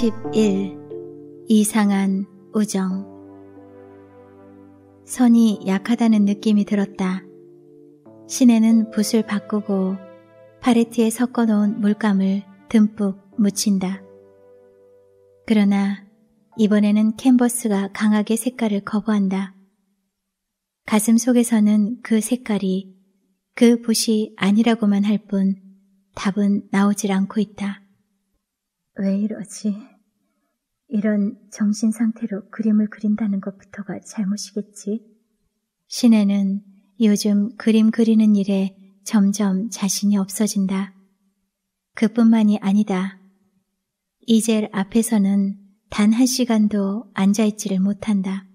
11. 이상한 우정. 선이 약하다는 느낌이 들었다. 시내는 붓을 바꾸고 파레트에 섞어 놓은 물감을 듬뿍 묻힌다. 그러나 이번에는 캔버스가 강하게 색깔을 거부한다. 가슴 속에서는 그 색깔이 그 붓이 아니라고만 할 뿐 답은 나오질 않고 있다. 왜 이러지? 이런 정신 상태로 그림을 그린다는 것부터가 잘못이겠지. 시내는 요즘 그림 그리는 일에 점점 자신이 없어진다. 그뿐만이 아니다. 이젤 앞에서는 단 한 시간도 앉아있지를 못한다.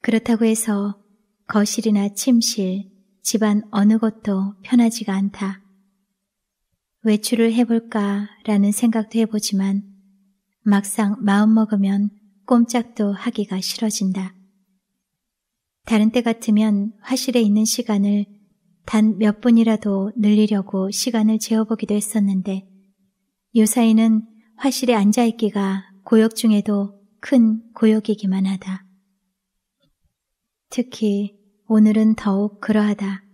그렇다고 해서 거실이나 침실, 집안 어느 것도 편하지가 않다. 외출을 해볼까라는 생각도 해보지만 막상 마음먹으면 꼼짝도 하기가 싫어진다. 다른 때 같으면 화실에 있는 시간을 단 몇 분이라도 늘리려고 시간을 재어보기도 했었는데 요사이는 화실에 앉아있기가 고역 중에도 큰 고역이기만 하다. 특히 오늘은 더욱 그러하다.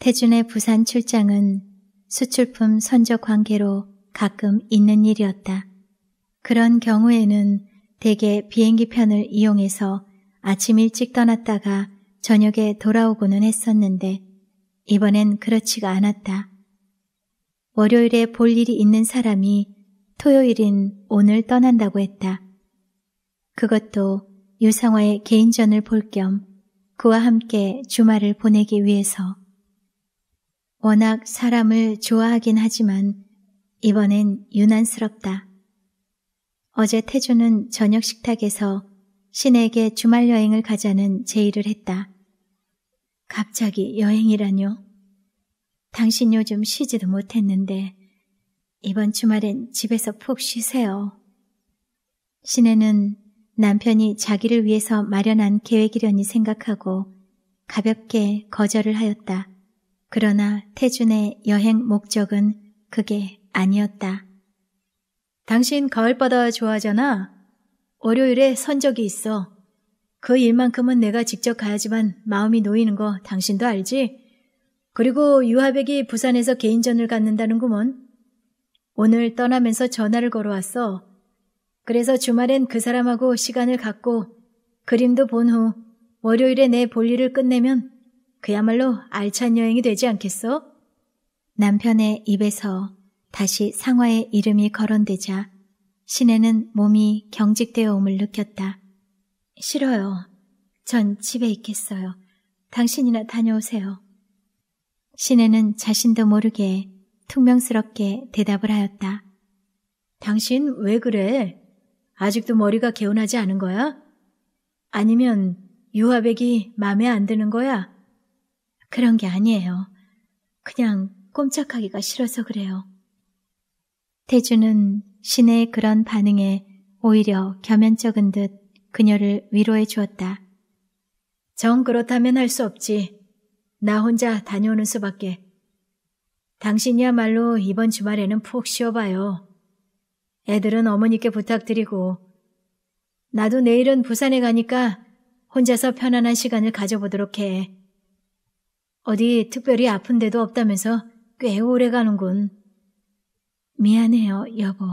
태준의 부산 출장은 수출품 선적 관계로 가끔 있는 일이었다. 그런 경우에는 대개 비행기 편을 이용해서 아침 일찍 떠났다가 저녁에 돌아오고는 했었는데 이번엔 그렇지가 않았다. 월요일에 볼 일이 있는 사람이 토요일인 오늘 떠난다고 했다. 그것도 유상화의 개인전을 볼 겸 그와 함께 주말을 보내기 위해서 워낙 사람을 좋아하긴 하지만 이번엔 유난스럽다. 어제 태주는 저녁 식탁에서 신에게 주말 여행을 가자는 제의를 했다. 갑자기 여행이라뇨? 당신 요즘 쉬지도 못했는데 이번 주말엔 집에서 푹 쉬세요. 신혜는 남편이 자기를 위해서 마련한 계획이려니 생각하고 가볍게 거절을 하였다. 그러나 태준의 여행 목적은 그게 아니었다. 당신 가을바다 좋아하잖아. 월요일에 선적이 있어. 그 일만큼은 내가 직접 가야지만 마음이 놓이는 거 당신도 알지? 그리고 유하백이 부산에서 개인전을 갖는다는구먼. 오늘 떠나면서 전화를 걸어왔어. 그래서 주말엔 그 사람하고 시간을 갖고 그림도 본 후 월요일에 내 볼일을 끝내면 그야말로 알찬 여행이 되지 않겠소 남편의 입에서 다시 상화의 이름이 거론되자 시내는 몸이 경직되어 옴을 느꼈다. 싫어요. 전 집에 있겠어요. 당신이나 다녀오세요. 시내는 자신도 모르게 퉁명스럽게 대답을 하였다. 당신 왜 그래? 아직도 머리가 개운하지 않은 거야? 아니면 유화백이 마음에 안 드는 거야? 그런 게 아니에요. 그냥 꼼짝하기가 싫어서 그래요. 태주는 신의 그런 반응에 오히려 겸연쩍은 듯 그녀를 위로해 주었다. 정 그렇다면 할 수 없지. 나 혼자 다녀오는 수밖에. 당신이야말로 이번 주말에는 푹 쉬어봐요. 애들은 어머니께 부탁드리고, 나도 내일은 부산에 가니까 혼자서 편안한 시간을 가져보도록 해. 어디 특별히 아픈 데도 없다면서 꽤 오래 가는군. 미안해요, 여보.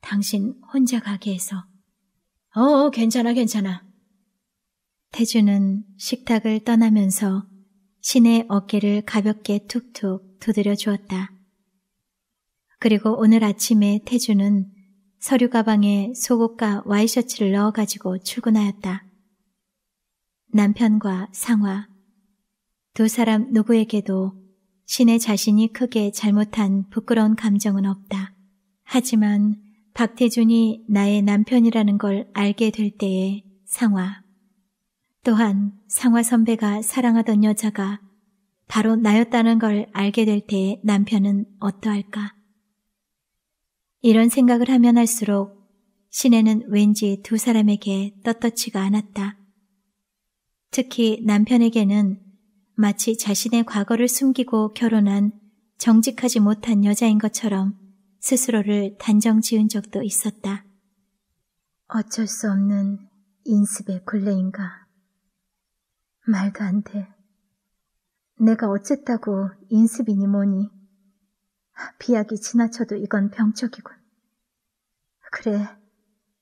당신 혼자 가게 해서. 어, 어 괜찮아, 괜찮아. 태주는 식탁을 떠나면서 신의 어깨를 가볍게 툭툭 두드려 주었다. 그리고 오늘 아침에 태주는 서류 가방에 속옷과 와이셔츠를 넣어가지고 출근하였다. 남편과 상화, 두 사람 누구에게도 신의 자신이 크게 잘못한 부끄러운 감정은 없다. 하지만 박태준이 나의 남편이라는 걸 알게 될 때의 상화. 또한 상화 선배가 사랑하던 여자가 바로 나였다는 걸 알게 될 때의 남편은 어떠할까? 이런 생각을 하면 할수록 신내는 왠지 두 사람에게 떳떳지가 않았다. 특히 남편에게는 마치 자신의 과거를 숨기고 결혼한 정직하지 못한 여자인 것처럼 스스로를 단정 지은 적도 있었다. 어쩔 수 없는 인습의 굴레인가. 말도 안 돼. 내가 어쨌다고 인습이니 뭐니. 비약이 지나쳐도 이건 병적이군. 그래,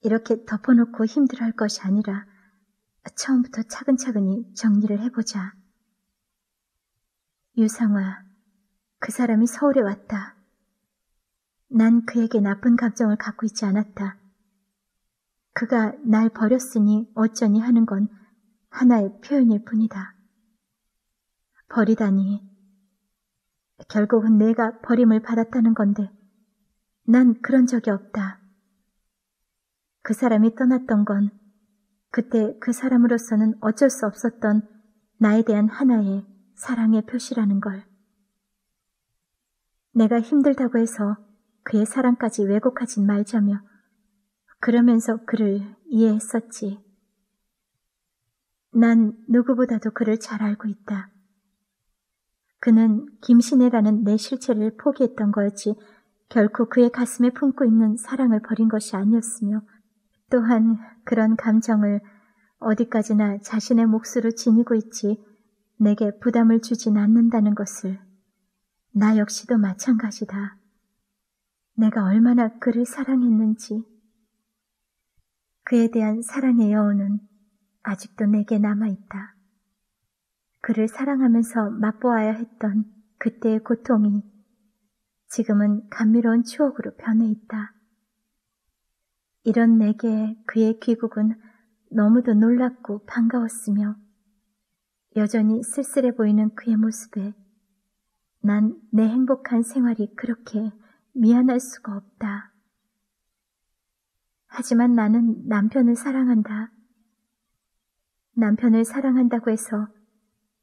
이렇게 덮어놓고 힘들어 할 것이 아니라 처음부터 차근차근히 정리를 해보자. 유상아, 그 사람이 서울에 왔다. 난 그에게 나쁜 감정을 갖고 있지 않았다. 그가 날 버렸으니 어쩌니 하는 건 하나의 표현일 뿐이다. 버리다니. 결국은 내가 버림을 받았다는 건데, 난 그런 적이 없다. 그 사람이 떠났던 건 그때 그 사람으로서는 어쩔 수 없었던 나에 대한 하나의 사랑의 표시라는 걸. 내가 힘들다고 해서 그의 사랑까지 왜곡하진 말자며 그러면서 그를 이해했었지. 난 누구보다도 그를 잘 알고 있다. 그는 김신혜라는 내 실체를 포기했던 거였지 결코 그의 가슴에 품고 있는 사랑을 버린 것이 아니었으며 또한 그런 감정을 어디까지나 자신의 몫으로 지니고 있지 내게 부담을 주진 않는다는 것을 나 역시도 마찬가지다. 내가 얼마나 그를 사랑했는지 그에 대한 사랑의 여운은 아직도 내게 남아있다. 그를 사랑하면서 맛보아야 했던 그때의 고통이 지금은 감미로운 추억으로 변해 있다. 이런 내게 그의 귀국은 너무도 놀랍고 반가웠으며 여전히 쓸쓸해 보이는 그의 모습에 난 내 행복한 생활이 그렇게 미안할 수가 없다. 하지만 나는 남편을 사랑한다. 남편을 사랑한다고 해서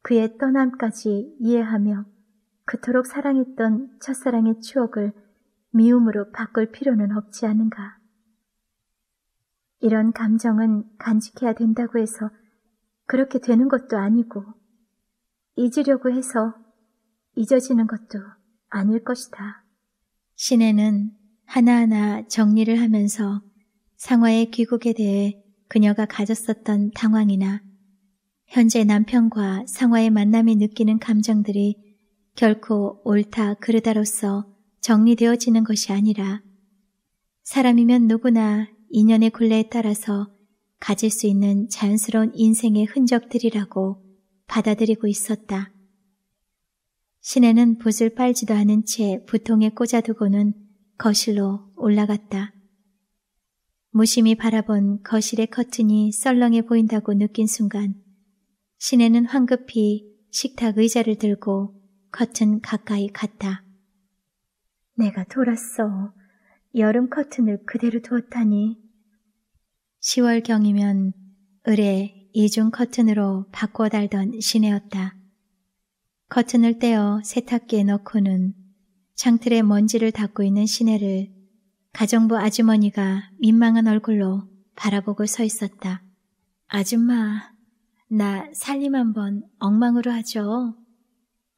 그의 떠남까지 이해하며 그토록 사랑했던 첫사랑의 추억을 미움으로 바꿀 필요는 없지 않은가. 이런 감정은 간직해야 된다고 해서 그렇게 되는 것도 아니고 잊으려고 해서 잊어지는 것도 아닐 것이다. 시내는 하나하나 정리를 하면서 상화의 귀국에 대해 그녀가 가졌었던 당황이나 현재 남편과 상화의 만남이 느끼는 감정들이 결코 옳다 그르다로서 정리되어지는 것이 아니라 사람이면 누구나 인연의 굴레에 따라서 가질 수 있는 자연스러운 인생의 흔적들이라고 받아들이고 있었다. 시내는 붓을 빨지도 않은 채 부통에 꽂아두고는 거실로 올라갔다. 무심히 바라본 거실의 커튼이 썰렁해 보인다고 느낀 순간 시내는 황급히 식탁 의자를 들고 커튼 가까이 갔다. 내가 돌았어. 여름 커튼을 그대로 두었다니. 10월경이면 을에 이중 커튼으로 바꿔 달던 시내였다. 커튼을 떼어 세탁기에 넣고는 창틀에 먼지를 닦고 있는 시내를 가정부 아주머니가 민망한 얼굴로 바라보고 서 있었다. 아줌마, 나 살림 한번 엉망으로 하죠?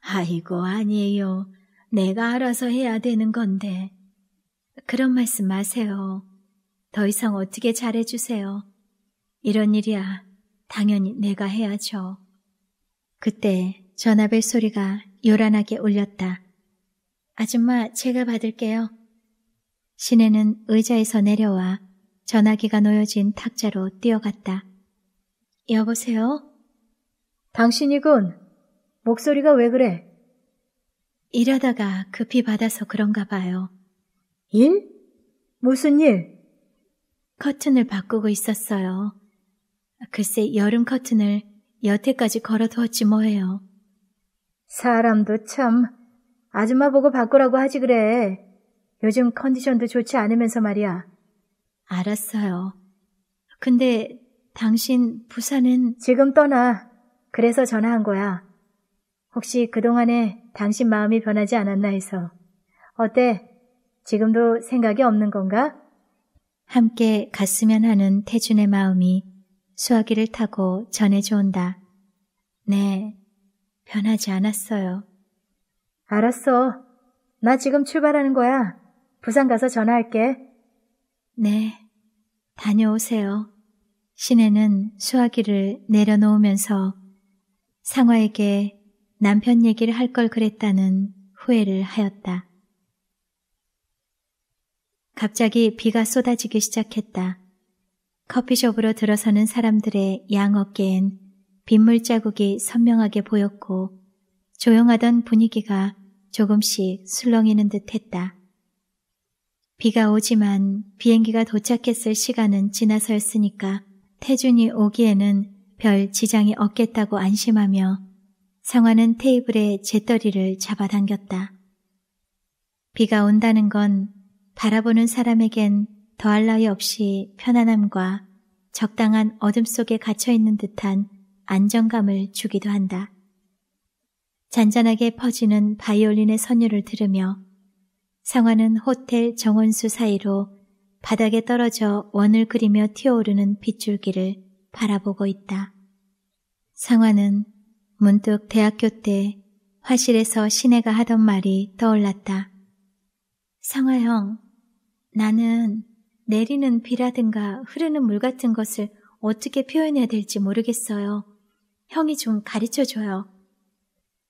아이고, 아니에요. 내가 알아서 해야 되는 건데. 그런 말씀 마세요. 더 이상 어떻게 잘해주세요. 이런 일이야. 당연히 내가 해야죠. 그때 전화벨 소리가 요란하게 울렸다. 아줌마, 제가 받을게요. 시내는 의자에서 내려와 전화기가 놓여진 탁자로 뛰어갔다. 여보세요? 당신이군. 목소리가 왜 그래? 일하다가 급히 받아서 그런가 봐요. 일? 무슨 일? 커튼을 바꾸고 있었어요. 글쎄 여름 커튼을 여태까지 걸어두었지 뭐예요. 사람도 참 아줌마 보고 바꾸라고 하지 그래. 요즘 컨디션도 좋지 않으면서 말이야. 알았어요. 근데 당신 부산은 지금 떠나. 그래서 전화한 거야. 혹시 그동안에 당신 마음이 변하지 않았나 해서. 어때? 지금도 생각이 없는 건가? 함께 갔으면 하는 태준의 마음이 수화기를 타고 전해져 온다. 네, 변하지 않았어요. 알았어. 나 지금 출발하는 거야. 부산 가서 전화할게. 네, 다녀오세요. 시내는 수화기를 내려놓으면서 상화에게 남편 얘기를 할 걸 그랬다는 후회를 하였다. 갑자기 비가 쏟아지기 시작했다. 커피숍으로 들어서는 사람들의 양 어깨엔 빗물 자국이 선명하게 보였고 조용하던 분위기가 조금씩 술렁이는 듯 했다. 비가 오지만 비행기가 도착했을 시간은 지나서였으니까 태준이 오기에는 별 지장이 없겠다고 안심하며 상화는 테이블에 재떨이를 잡아당겼다. 비가 온다는 건 바라보는 사람에겐 더할 나위 없이 편안함과 적당한 어둠 속에 갇혀 있는 듯한 안정감을 주기도 한다. 잔잔하게 퍼지는 바이올린의 선율을 들으며 상화는 호텔 정원수 사이로 바닥에 떨어져 원을 그리며 튀어오르는 빗줄기를 바라보고 있다. 상화는 문득 대학교 때 화실에서 시내가 하던 말이 떠올랐다. 상화 형, 나는 내리는 비라든가 흐르는 물 같은 것을 어떻게 표현해야 될지 모르겠어요. 형이 좀 가르쳐 줘요.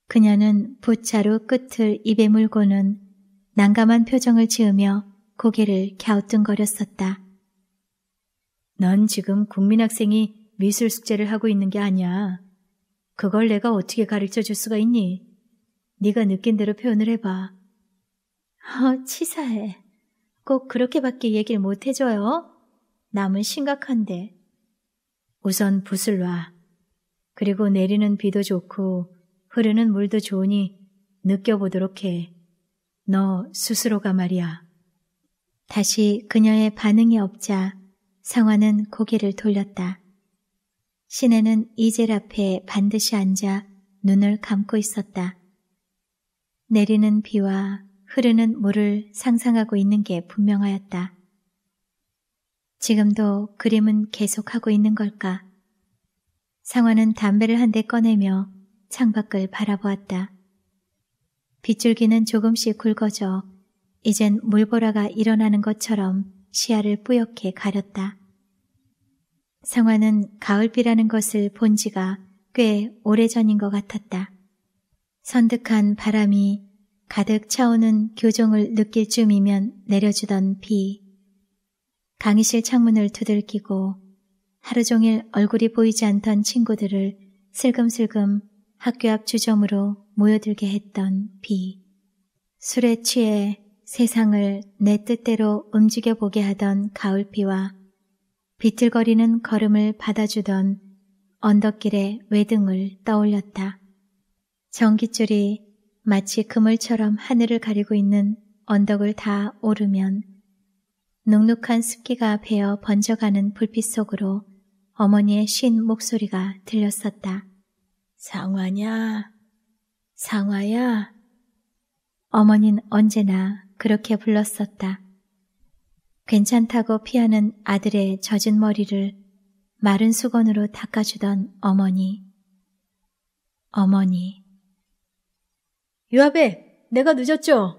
그녀는 붓차로 끝을 입에 물고는 난감한 표정을 지으며 고개를 갸우뚱거렸었다. 넌 지금 국민학생이 미술 숙제를 하고 있는 게 아니야. 그걸 내가 어떻게 가르쳐 줄 수가 있니? 네가 느낀 대로 표현을 해봐. 어, 치사해. 꼭 그렇게밖에 얘기를 못 해줘요. 남은 심각한데. 우선 붓을 놔. 그리고 내리는 비도 좋고 흐르는 물도 좋으니 느껴보도록 해. 너 스스로가 말이야. 다시 그녀의 반응이 없자 상화는 고개를 돌렸다. 시내는 이젤 앞에 반드시 앉아 눈을 감고 있었다. 내리는 비와 흐르는 물을 상상하고 있는 게 분명하였다. 지금도 그림은 계속하고 있는 걸까? 상화는 담배를 한 대 꺼내며 창밖을 바라보았다. 빗줄기는 조금씩 굵어져 이젠 물보라가 일어나는 것처럼 시야를 뿌옇게 가렸다. 상화는 가을비라는 것을 본 지가 꽤 오래전인 것 같았다. 선득한 바람이 가득 차오는 교정을 느낄 쯤이면 내려주던 비. 강의실 창문을 두들기고 하루 종일 얼굴이 보이지 않던 친구들을 슬금슬금 학교 앞 주점으로 모여들게 했던 비. 술에 취해 세상을 내 뜻대로 움직여보게 하던 가을비와 비틀거리는 걸음을 받아주던 언덕길의 외등을 떠올렸다. 전기줄이 마치 그물처럼 하늘을 가리고 있는 언덕을 다 오르면 눅눅한 습기가 베어 번져가는 불빛 속으로 어머니의 쉰 목소리가 들렸었다. 상화냐? 상화야? 어머니는 언제나 그렇게 불렀었다. 괜찮다고 피하는 아들의 젖은 머리를 마른 수건으로 닦아주던 어머니. 어머니. 유아배, 내가 늦었죠?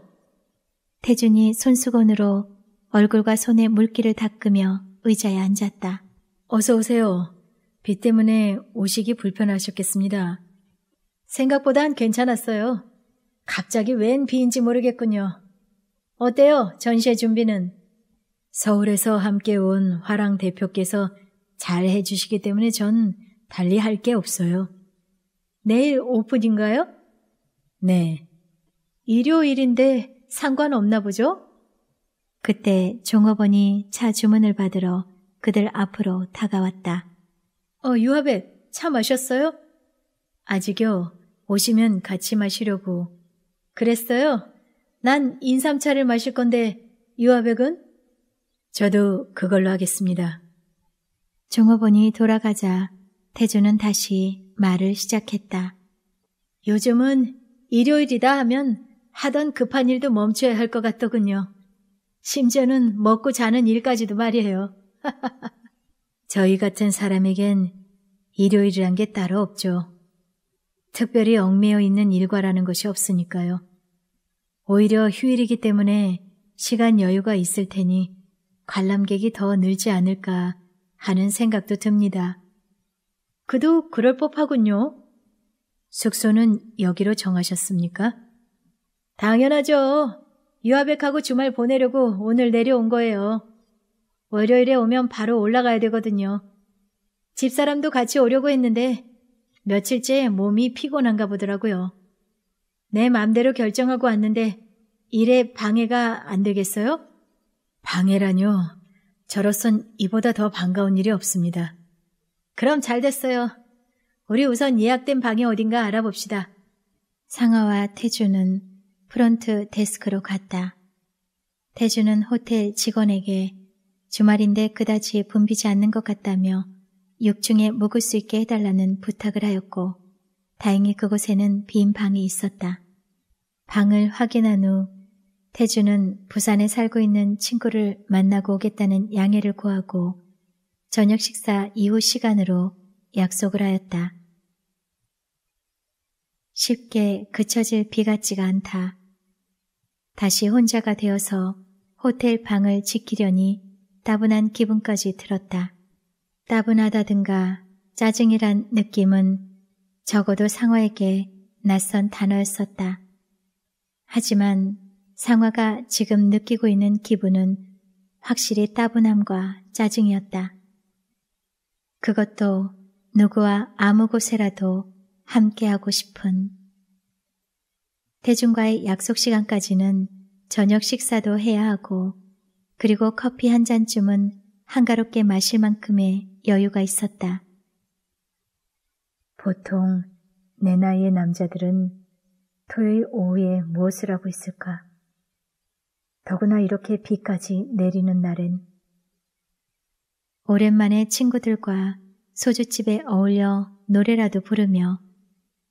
태준이 손수건으로 얼굴과 손에 물기를 닦으며 의자에 앉았다. 어서 오세요. 비 때문에 오시기 불편하셨겠습니다. 생각보단 괜찮았어요. 갑자기 웬 비인지 모르겠군요. 어때요? 전시회 준비는? 서울에서 함께 온 화랑 대표께서 잘 해주시기 때문에 전 달리 할 게 없어요. 내일 오픈인가요? 네. 일요일인데 상관없나 보죠? 그때 종업원이 차 주문을 받으러 그들 앞으로 다가왔다. 어, 유하배, 차 마셨어요? 아직요. 오시면 같이 마시려고. 그랬어요? 난 인삼차를 마실 건데, 유하백은? 저도 그걸로 하겠습니다. 종업원이 돌아가자 태조는 다시 말을 시작했다. 요즘은 일요일이다 하면 하던 급한 일도 멈춰야 할 것 같더군요. 심지어는 먹고 자는 일까지도 말이에요. 저희 같은 사람에겐 일요일이란 게 따로 없죠. 특별히 얽매여 있는 일과라는 것이 없으니까요. 오히려 휴일이기 때문에 시간 여유가 있을 테니 관람객이 더 늘지 않을까 하는 생각도 듭니다. 그도 그럴 법하군요. 숙소는 여기로 정하셨습니까? 당연하죠. 유아백하고 주말 보내려고 오늘 내려온 거예요. 월요일에 오면 바로 올라가야 되거든요. 집사람도 같이 오려고 했는데 며칠째 몸이 피곤한가 보더라고요. 내 맘대로 결정하고 왔는데 일에 방해가 안 되겠어요? 방해라뇨. 저로선 이보다 더 반가운 일이 없습니다. 그럼 잘 됐어요. 우리 우선 예약된 방이 어딘가 알아봅시다. 상아와 태주는 프런트 데스크로 갔다. 태주는 호텔 직원에게 주말인데 그다지 붐비지 않는 것 같다며 6중에 묵을 수 있게 해달라는 부탁을 하였고 다행히 그곳에는 빈 방이 있었다. 방을 확인한 후 태주는 부산에 살고 있는 친구를 만나고 오겠다는 양해를 구하고 저녁 식사 이후 시간으로 약속을 하였다. 쉽게 그쳐질 비 같지가 않다. 다시 혼자가 되어서 호텔 방을 지키려니 따분한 기분까지 들었다. 따분하다든가 짜증이란 느낌은 적어도 상화에게 낯선 단어였었다. 하지만 상화가 지금 느끼고 있는 기분은 확실히 따분함과 짜증이었다. 그것도 누구와 아무 곳에라도 함께하고 싶은 대중과의 약속 시간까지는 저녁 식사도 해야 하고 그리고 커피 한 잔쯤은 한가롭게 마실 만큼의 여유가 있었다. 보통 내 나이의 남자들은 토요일 오후에 무엇을 하고 있을까? 더구나 이렇게 비까지 내리는 날엔 오랜만에 친구들과 소주집에 어울려 노래라도 부르며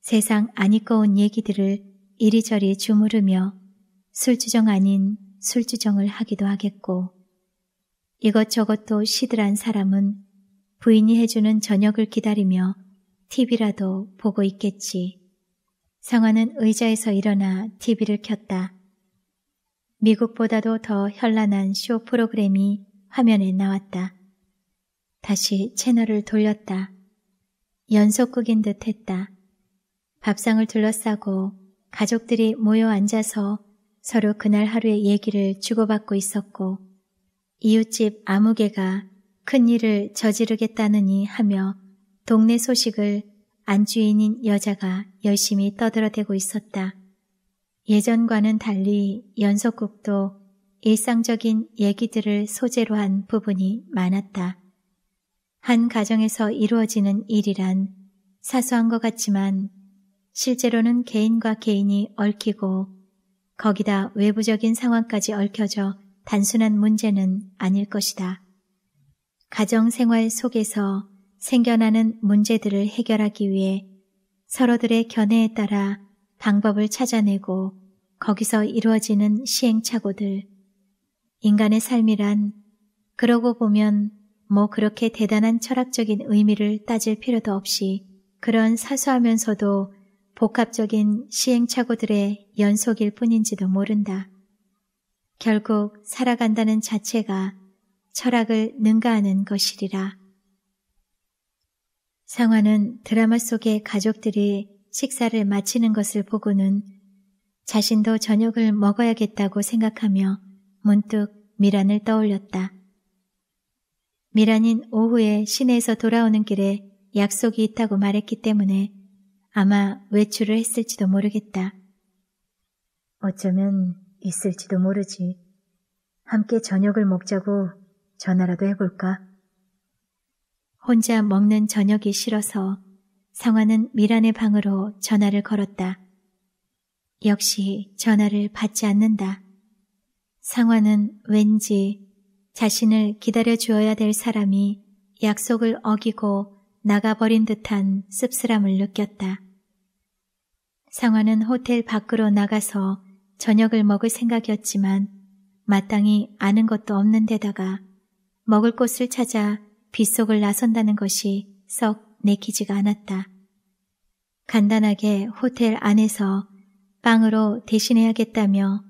세상 아니꺼운 얘기들을 이리저리 주무르며 술주정 아닌 술주정을 하기도 하겠고 이것저것도 시들한 사람은 부인이 해주는 저녁을 기다리며 TV라도 보고 있겠지. 상화는 의자에서 일어나 TV를 켰다. 미국보다도 더 현란한 쇼 프로그램이 화면에 나왔다. 다시 채널을 돌렸다. 연속극인 듯 했다. 밥상을 둘러싸고 가족들이 모여 앉아서 서로 그날 하루의 얘기를 주고받고 있었고 이웃집 아무개가 큰일을 저지르겠다느니 하며 동네 소식을 안주인인 여자가 열심히 떠들어대고 있었다. 예전과는 달리 연속극도 일상적인 얘기들을 소재로 한 부분이 많았다. 한 가정에서 이루어지는 일이란 사소한 것 같지만 실제로는 개인과 개인이 얽히고 거기다 외부적인 상황까지 얽혀져 단순한 문제는 아닐 것이다. 가정생활 속에서 생겨나는 문제들을 해결하기 위해 서로들의 견해에 따라 방법을 찾아내고 거기서 이루어지는 시행착오들. 인간의 삶이란 그러고 보면 뭐 그렇게 대단한 철학적인 의미를 따질 필요도 없이 그런 사소하면서도 복합적인 시행착오들의 연속일 뿐인지도 모른다. 결국 살아간다는 자체가 철학을 능가하는 것이리라. 상화는 드라마 속의 가족들이 식사를 마치는 것을 보고는 자신도 저녁을 먹어야겠다고 생각하며 문득 미란을 떠올렸다. 미란인 오후에 시내에서 돌아오는 길에 약속이 있다고 말했기 때문에 아마 외출을 했을지도 모르겠다. 어쩌면 있을지도 모르지. 함께 저녁을 먹자고 전화라도 해볼까? 혼자 먹는 저녁이 싫어서 성화는 미란의 방으로 전화를 걸었다. 역시 전화를 받지 않는다. 상화는 왠지 자신을 기다려 주어야 될 사람이 약속을 어기고 나가버린 듯한 씁쓸함을 느꼈다. 상화는 호텔 밖으로 나가서 저녁을 먹을 생각이었지만 마땅히 아는 것도 없는 데다가 먹을 곳을 찾아 빗속을 나선다는 것이 썩 내키지가 않았다. 간단하게 호텔 안에서 빵으로 대신해야겠다며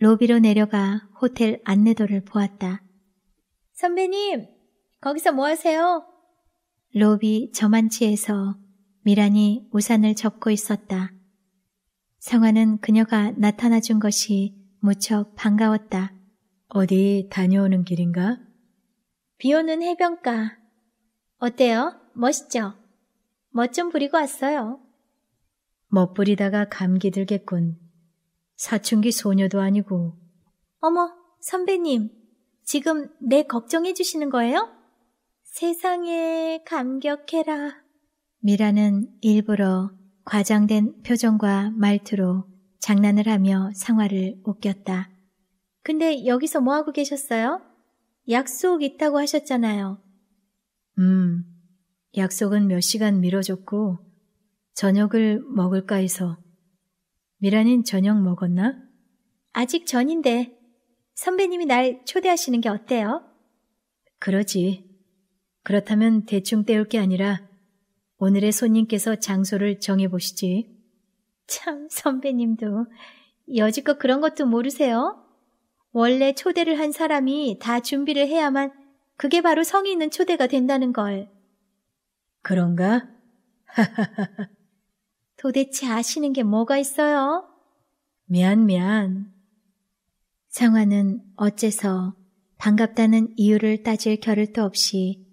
로비로 내려가 호텔 안내도를 보았다. 선배님, 거기서 뭐 하세요? 로비 저만치에서 미란이 우산을 접고 있었다. 성화는 그녀가 나타나 준 것이 무척 반가웠다. 어디 다녀오는 길인가? 비 오는 해변가. 어때요? 멋있죠? 멋 좀 부리고 왔어요. 멋부리다가 감기 들겠군. 사춘기 소녀도 아니고. 어머, 선배님. 지금 내 걱정해 주시는 거예요? 세상에 감격해라. 미라는 일부러 과장된 표정과 말투로 장난을 하며 상화를 웃겼다. 근데 여기서 뭐하고 계셨어요? 약속 있다고 하셨잖아요. 음, 약속은 몇 시간 미뤄졌고 저녁을 먹을까 해서. 미라는 저녁 먹었나? 아직 전인데 선배님이 날 초대하시는 게 어때요? 그러지. 그렇다면 대충 때울 게 아니라 오늘의 손님께서 장소를 정해보시지. 참, 선배님도 여지껏 그런 것도 모르세요? 원래 초대를 한 사람이 다 준비를 해야만 그게 바로 성의 있는 초대가 된다는 걸. 그런가? 도대체 아시는 게 뭐가 있어요? 미안, 미안. 상화는 어째서 반갑다는 이유를 따질 겨를도 없이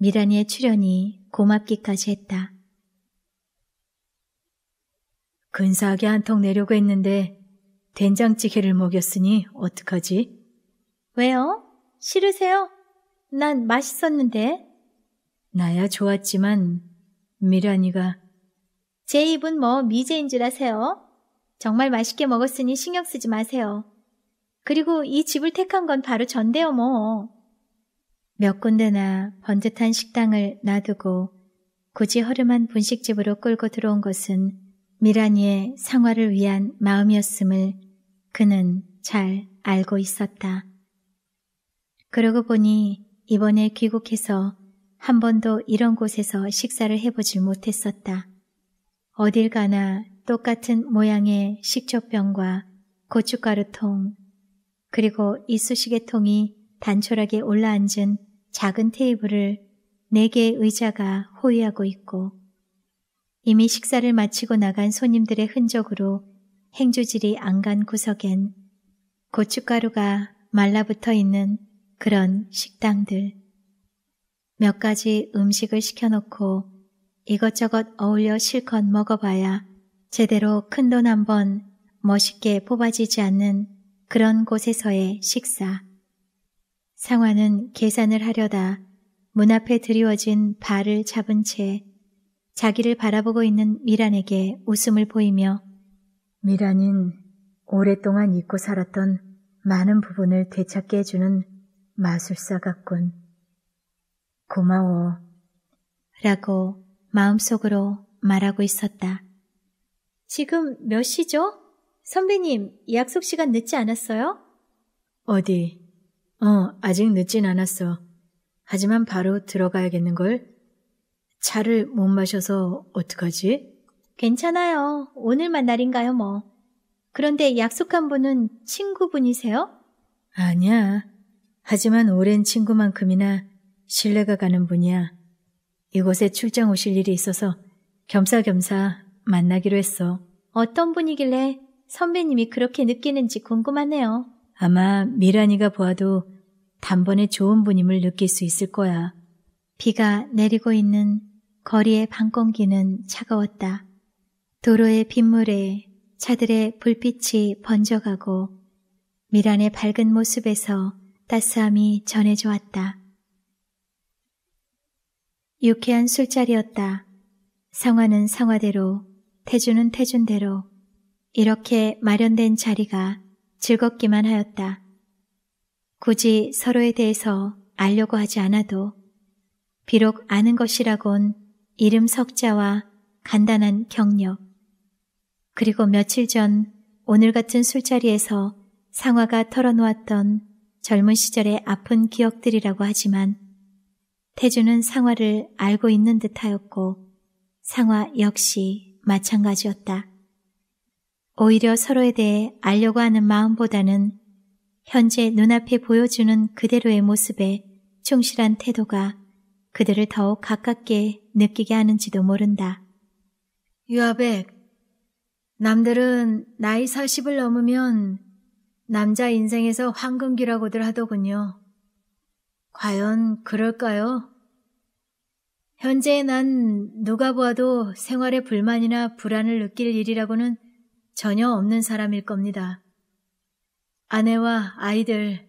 미란이의 출연이 고맙기까지 했다. 근사하게 한 통 내려고 했는데 된장찌개를 먹였으니 어떡하지? 왜요? 싫으세요? 난 맛있었는데. 나야 좋았지만 미란이가 제 입은 뭐 미제인 줄 아세요? 정말 맛있게 먹었으니 신경 쓰지 마세요. 그리고 이 집을 택한 건 바로 전데요 뭐. 몇 군데나 번듯한 식당을 놔두고 굳이 허름한 분식집으로 끌고 들어온 것은 미란이의 상화를 위한 마음이었음을 그는 잘 알고 있었다. 그러고 보니 이번에 귀국해서 한 번도 이런 곳에서 식사를 해보질 못했었다. 어딜 가나 똑같은 모양의 식초병과 고춧가루통 그리고 이쑤시개통이 단촐하게 올라앉은 작은 테이블을 네 개의 의자가 호위하고 있고 이미 식사를 마치고 나간 손님들의 흔적으로 행주질이 안 간 구석엔 고춧가루가 말라붙어 있는 그런 식당들. 몇 가지 음식을 시켜놓고 이것저것 어울려 실컷 먹어봐야 제대로 큰돈 한번 멋있게 뽑아지지 않는 그런 곳에서의 식사. 상화는 계산을 하려다 문 앞에 드리워진 발을 잡은 채 자기를 바라보고 있는 미란에게 웃음을 보이며 미란은 오랫동안 잊고 살았던 많은 부분을 되찾게 해주는 마술사 같군. 고마워. 라고 마음속으로 말하고 있었다. 지금 몇 시죠? 선배님, 약속 시간 늦지 않았어요? 어디? 어, 아직 늦진 않았어. 하지만 바로 들어가야겠는걸? 차를 못 마셔서 어떡하지? 괜찮아요. 오늘만 날인가요, 뭐. 그런데 약속한 분은 친구분이세요? 아니야. 하지만 오랜 친구만큼이나 신뢰가 가는 분이야. 이곳에 출장 오실 일이 있어서 겸사겸사 만나기로 했어. 어떤 분이길래 선배님이 그렇게 느끼는지 궁금하네요. 아마 미란이가 보아도 단번에 좋은 분임을 느낄 수 있을 거야. 비가 내리고 있는 거리의 방공기는 차가웠다. 도로의 빗물에 차들의 불빛이 번져가고 미란의 밝은 모습에서 따스함이 전해져 왔다. 유쾌한 술자리였다. 성화는성화대로 태주는 태준대로 이렇게 마련된 자리가 즐겁기만 하였다. 굳이 서로에 대해서 알려고 하지 않아도 비록 아는 것이라곤 이름 석자와 간단한 경력 그리고 며칠 전 오늘 같은 술자리에서 상화가 털어놓았던 젊은 시절의 아픈 기억들이라고 하지만 태주는 상화를 알고 있는 듯하였고 상화 역시 마찬가지였다. 오히려 서로에 대해 알려고 하는 마음보다는 현재 눈앞에 보여주는 그대로의 모습에 충실한 태도가 그들을 더욱 가깝게 느끼게 하는지도 모른다. 유아백, 남들은 나이 40을 넘으면 남자 인생에서 황금기라고들 하더군요. 과연 그럴까요? 현재 난 누가 보아도 생활에 불만이나 불안을 느낄 일이라고는 전혀 없는 사람일 겁니다. 아내와 아이들,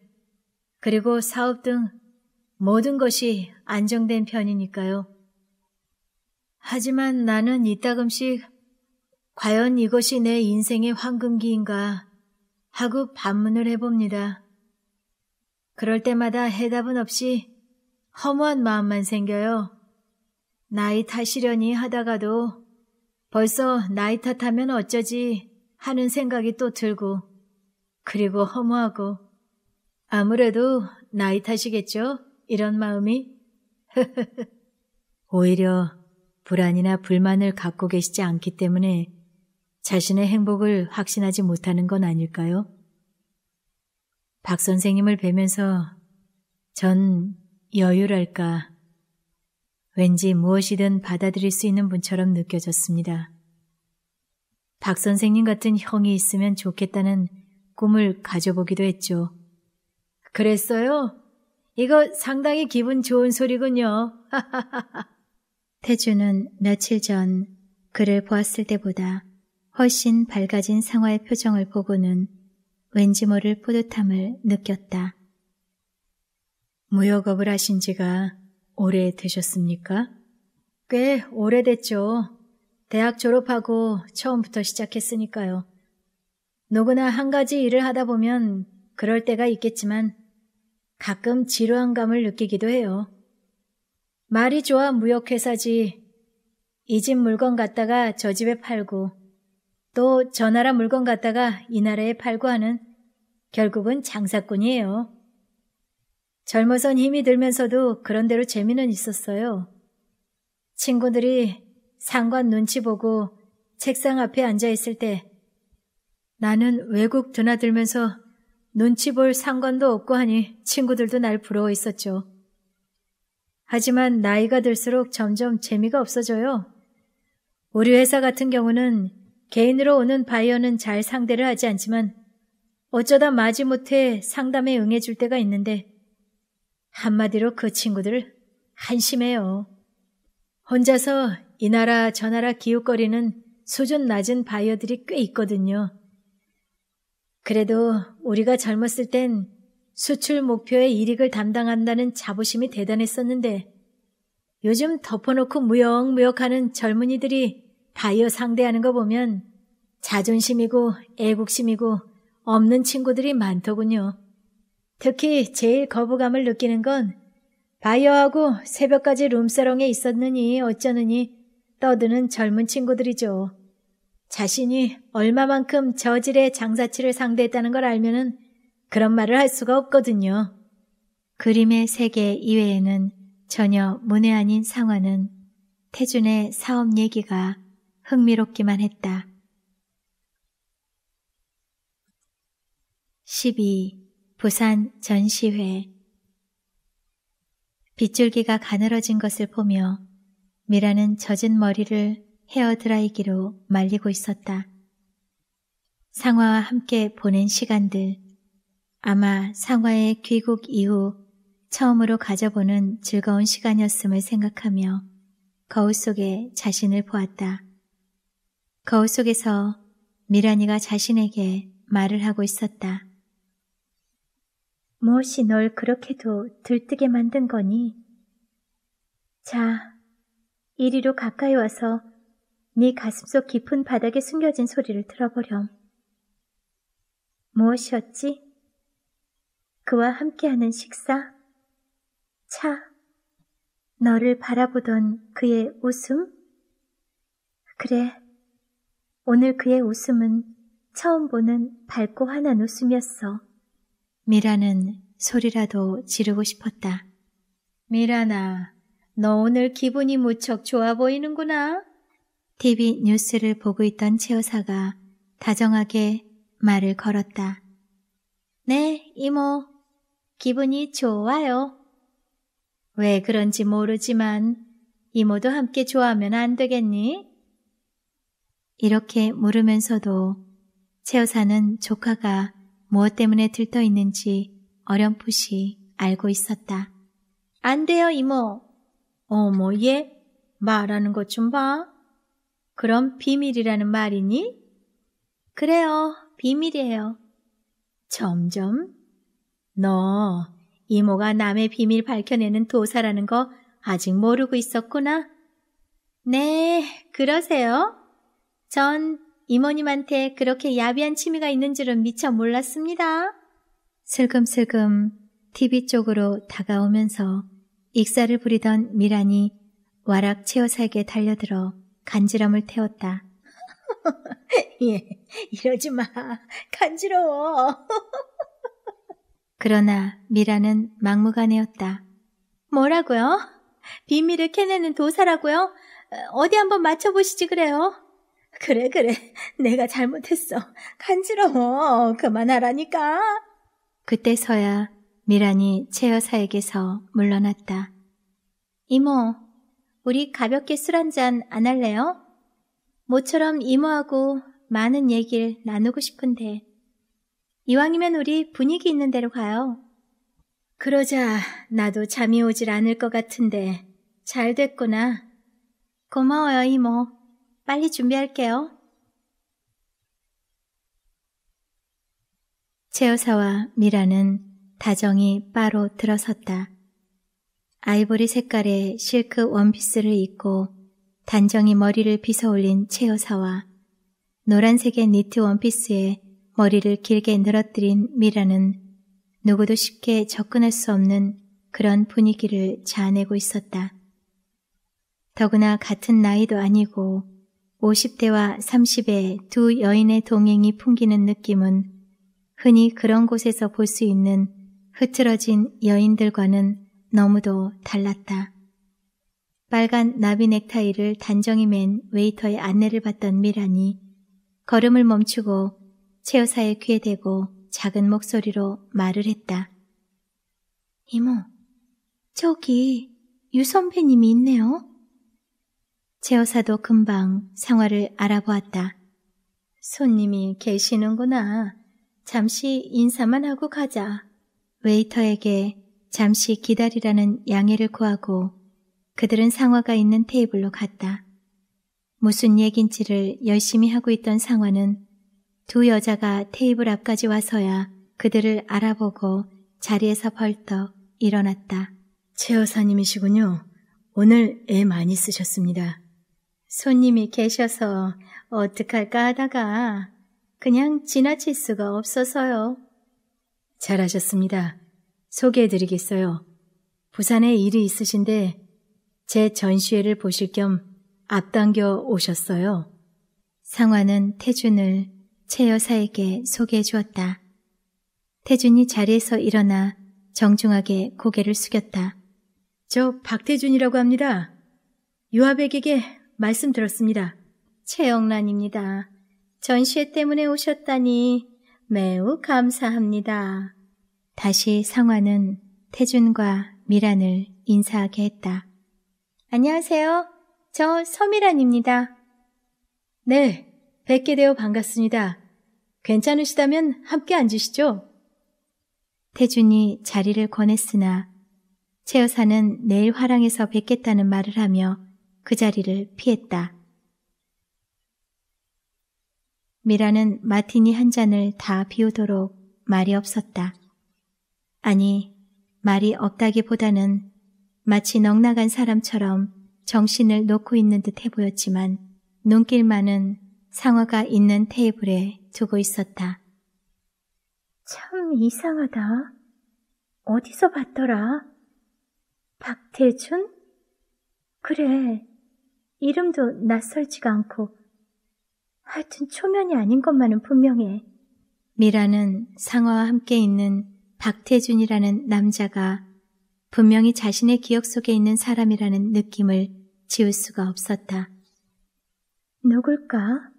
그리고 사업 등 모든 것이 안정된 편이니까요. 하지만 나는 이따금씩 과연 이것이 내 인생의 황금기인가 하고 반문을 해봅니다. 그럴 때마다 해답은 없이 허무한 마음만 생겨요. 나이 탓이려니 하다가도 벌써 나이 탓하면 어쩌지 하는 생각이 또 들고 그리고 허무하고 아무래도 나이 탓이겠죠? 이런 마음이 오히려 불안이나 불만을 갖고 계시지 않기 때문에 자신의 행복을 확신하지 못하는 건 아닐까요? 박 선생님을 뵈면서 전 여유랄까 왠지 무엇이든 받아들일 수 있는 분처럼 느껴졌습니다. 박 선생님 같은 형이 있으면 좋겠다는 꿈을 가져보기도 했죠. 그랬어요? 이거 상당히 기분 좋은 소리군요. 태주는 며칠 전 그를 보았을 때보다 훨씬 밝아진 상화의 표정을 보고는 왠지 모를 뿌듯함을 느꼈다. 무역업을 하신 지가 오래 되셨습니까? 꽤 오래됐죠. 대학 졸업하고 처음부터 시작했으니까요. 누구나 한 가지 일을 하다 보면 그럴 때가 있겠지만 가끔 지루한 감을 느끼기도 해요. 말이 좋아 무역회사지. 이 집 물건 갖다가 저 집에 팔고 또 저 나라 물건 갖다가 이 나라에 팔고 하는 결국은 장사꾼이에요. 젊어선 힘이 들면서도 그런대로 재미는 있었어요. 친구들이 상관 눈치 보고 책상 앞에 앉아 있을 때 나는 외국 드나들면서 눈치 볼 상관도 없고 하니 친구들도 날 부러워했었죠. 하지만 나이가 들수록 점점 재미가 없어져요. 우리 회사 같은 경우는 개인으로 오는 바이어는 잘 상대를 하지 않지만 어쩌다 마지못해 상담에 응해줄 때가 있는데 한마디로 그 친구들 한심해요. 혼자서 이 나라 저 나라 기웃거리는 수준 낮은 바이어들이 꽤 있거든요. 그래도 우리가 젊었을 땐 수출 목표의 이익을 담당한다는 자부심이 대단했었는데 요즘 덮어놓고 무역무역하는 젊은이들이 바이어 상대하는 거 보면 자존심이고 애국심이고 없는 친구들이 많더군요. 특히 제일 거부감을 느끼는 건 바이어하고 새벽까지 룸사롱에 있었느니 어쩌느니 떠드는 젊은 친구들이죠. 자신이 얼마만큼 저질의 장사치를 상대했다는 걸 알면은 그런 말을 할 수가 없거든요. 그림의 세계 이외에는 전혀 문외 아닌 상황은 태준의 사업 얘기가 흥미롭기만 했다. 12. 부산 전시회 빗줄기가 가늘어진 것을 보며 미라는 젖은 머리를 헤어드라이기로 말리고 있었다. 상화와 함께 보낸 시간들, 아마 상화의 귀국 이후 처음으로 가져보는 즐거운 시간이었음을 생각하며 거울 속에 자신을 보았다. 거울 속에서 미란이가 자신에게 말을 하고 있었다. 무엇이 널 그렇게도 들뜨게 만든 거니? 자, 이리로 가까이 와서 네 가슴속 깊은 바닥에 숨겨진 소리를 들어보렴. 무엇이었지? 그와 함께하는 식사, 차, 너를 바라보던 그의 웃음? 그래, 오늘 그의 웃음은 처음 보는 밝고 환한 웃음이었어. 미라는 소리라도 지르고 싶었다. 미라나, 너 오늘 기분이 무척 좋아 보이는구나. TV 뉴스를 보고 있던 최우사가 다정하게 말을 걸었다. 네, 이모. 기분이 좋아요. 왜 그런지 모르지만 이모도 함께 좋아하면 안 되겠니? 이렇게 물으면서도 채여사는 조카가 무엇 때문에 들떠 있는지 어렴풋이 알고 있었다. 안 돼요, 이모. 어머, 얘 말하는 것 좀 봐. 그럼 비밀이라는 말이니? 그래요, 비밀이에요. 점점. 너, 이모가 남의 비밀 밝혀내는 도사라는 거 아직 모르고 있었구나. 네, 그러세요. 전 이모님한테 그렇게 야비한 취미가 있는 줄은 미처 몰랐습니다. 슬금슬금 TV 쪽으로 다가오면서 익사를 부리던 미란이 와락 채어에게 달려들어 간지럼을 태웠다. 예, 이러지 마. 간지러워. 그러나 미란은 막무가내였다. 뭐라고요? 비밀을 캐내는 도사라고요? 어디 한번 맞춰보시지 그래요? 그래, 그래. 내가 잘못했어. 간지러워. 그만하라니까. 그때서야 미란이 체여사에게서 물러났다. 이모, 우리 가볍게 술 한 잔 안 할래요? 모처럼 이모하고 많은 얘기를 나누고 싶은데. 이왕이면 우리 분위기 있는 대로 가요. 그러자 나도 잠이 오질 않을 것 같은데 잘 됐구나. 고마워요, 이모. 빨리 준비할게요. 채여사와 미라는 다정히 빠로 들어섰다. 아이보리 색깔의 실크 원피스를 입고 단정히 머리를 빗어 올린 채 여사와 노란색의 니트 원피스에 머리를 길게 늘어뜨린 미라는 누구도 쉽게 접근할 수 없는 그런 분위기를 자아내고 있었다. 더구나 같은 나이도 아니고 50대와 30의 두 여인의 동행이 풍기는 느낌은 흔히 그런 곳에서 볼 수 있는 흐트러진 여인들과는 너무도 달랐다. 빨간 나비 넥타이를 단정히 맨 웨이터의 안내를 받던 미란이 걸음을 멈추고 최여사의 귀에 대고 작은 목소리로 말을 했다. 이모, 저기 유 선배님이 있네요. 최여사도 금방 상화를 알아보았다. 손님이 계시는구나. 잠시 인사만 하고 가자. 웨이터에게 잠시 기다리라는 양해를 구하고 그들은 상화가 있는 테이블로 갔다. 무슨 얘긴지를 열심히 하고 있던 상화는 두 여자가 테이블 앞까지 와서야 그들을 알아보고 자리에서 벌떡 일어났다. 최 여사님이시군요. 오늘 애 많이 쓰셨습니다. 손님이 계셔서 어떡할까 하다가 그냥 지나칠 수가 없어서요. 잘하셨습니다. 소개해드리겠어요. 부산에 일이 있으신데 제 전시회를 보실 겸 앞당겨 오셨어요. 상화는 태준을 최 여사에게 소개해 주었다. 태준이 자리에서 일어나 정중하게 고개를 숙였다. 저 박태준이라고 합니다. 유아백에게 말씀 들었습니다. 최영란입니다. 전시회 때문에 오셨다니 매우 감사합니다. 다시 성화는 태준과 미란을 인사하게 했다. 안녕하세요. 저 서미란입니다. 네, 뵙게 되어 반갑습니다. 괜찮으시다면 함께 앉으시죠. 태준이 자리를 권했으나 최 여사는 내일 화랑에서 뵙겠다는 말을 하며 그 자리를 피했다. 미라는 마티니 한 잔을 다 비우도록 말이 없었다. 아니, 말이 없다기보다는 마치 넉나간 사람처럼 정신을 놓고 있는 듯해 보였지만 눈길만은 상어가 있는 테이블에 두고 있었다. 참 이상하다. 어디서 봤더라? 박태준? 그래. 이름도 낯설지가 않고 하여튼 초면이 아닌 것만은 분명해. 미라는 상어와 함께 있는 박태준이라는 남자가 분명히 자신의 기억 속에 있는 사람이라는 느낌을 지울 수가 없었다. 누굴까?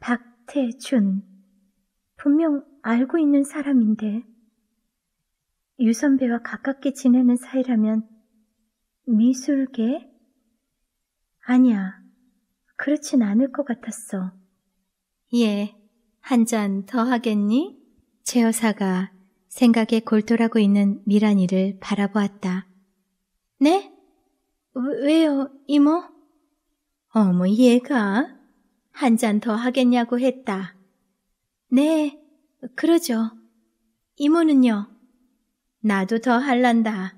박태준. 분명 알고 있는 사람인데. 유 선배와 가깝게 지내는 사이라면 미술계? 아니야. 그렇진 않을 것 같았어. 예, 한 잔 더 하겠니? 최 여사가 생각에 골똘하고 있는 미란이를 바라보았다. 네? 왜요, 이모? 어머, 얘가 한 잔 더 하겠냐고 했다. 네, 그러죠. 이모는요? 나도 더 할란다.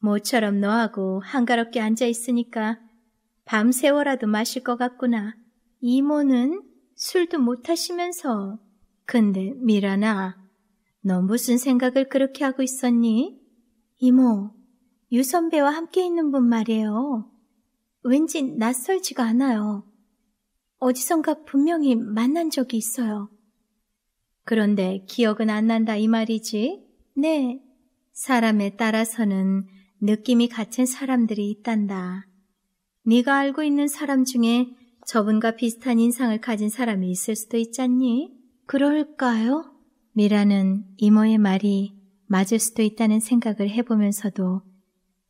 모처럼 너하고 한가롭게 앉아 있으니까 밤새워라도 마실 것 같구나. 이모는? 술도 못 하시면서. 근데 미라나너 무슨 생각을 그렇게 하고 있었니? 이모, 유 선배와 함께 있는 분 말이에요. 왠지 낯설지가 않아요. 어디선가 분명히 만난 적이 있어요. 그런데 기억은 안 난다 이 말이지? 네. 사람에 따라서는 느낌이 같은 사람들이 있단다. 네가 알고 있는 사람 중에 저분과 비슷한 인상을 가진 사람이 있을 수도 있지않니 그럴까요? 미라는 이모의 말이 맞을 수도 있다는 생각을 해보면서도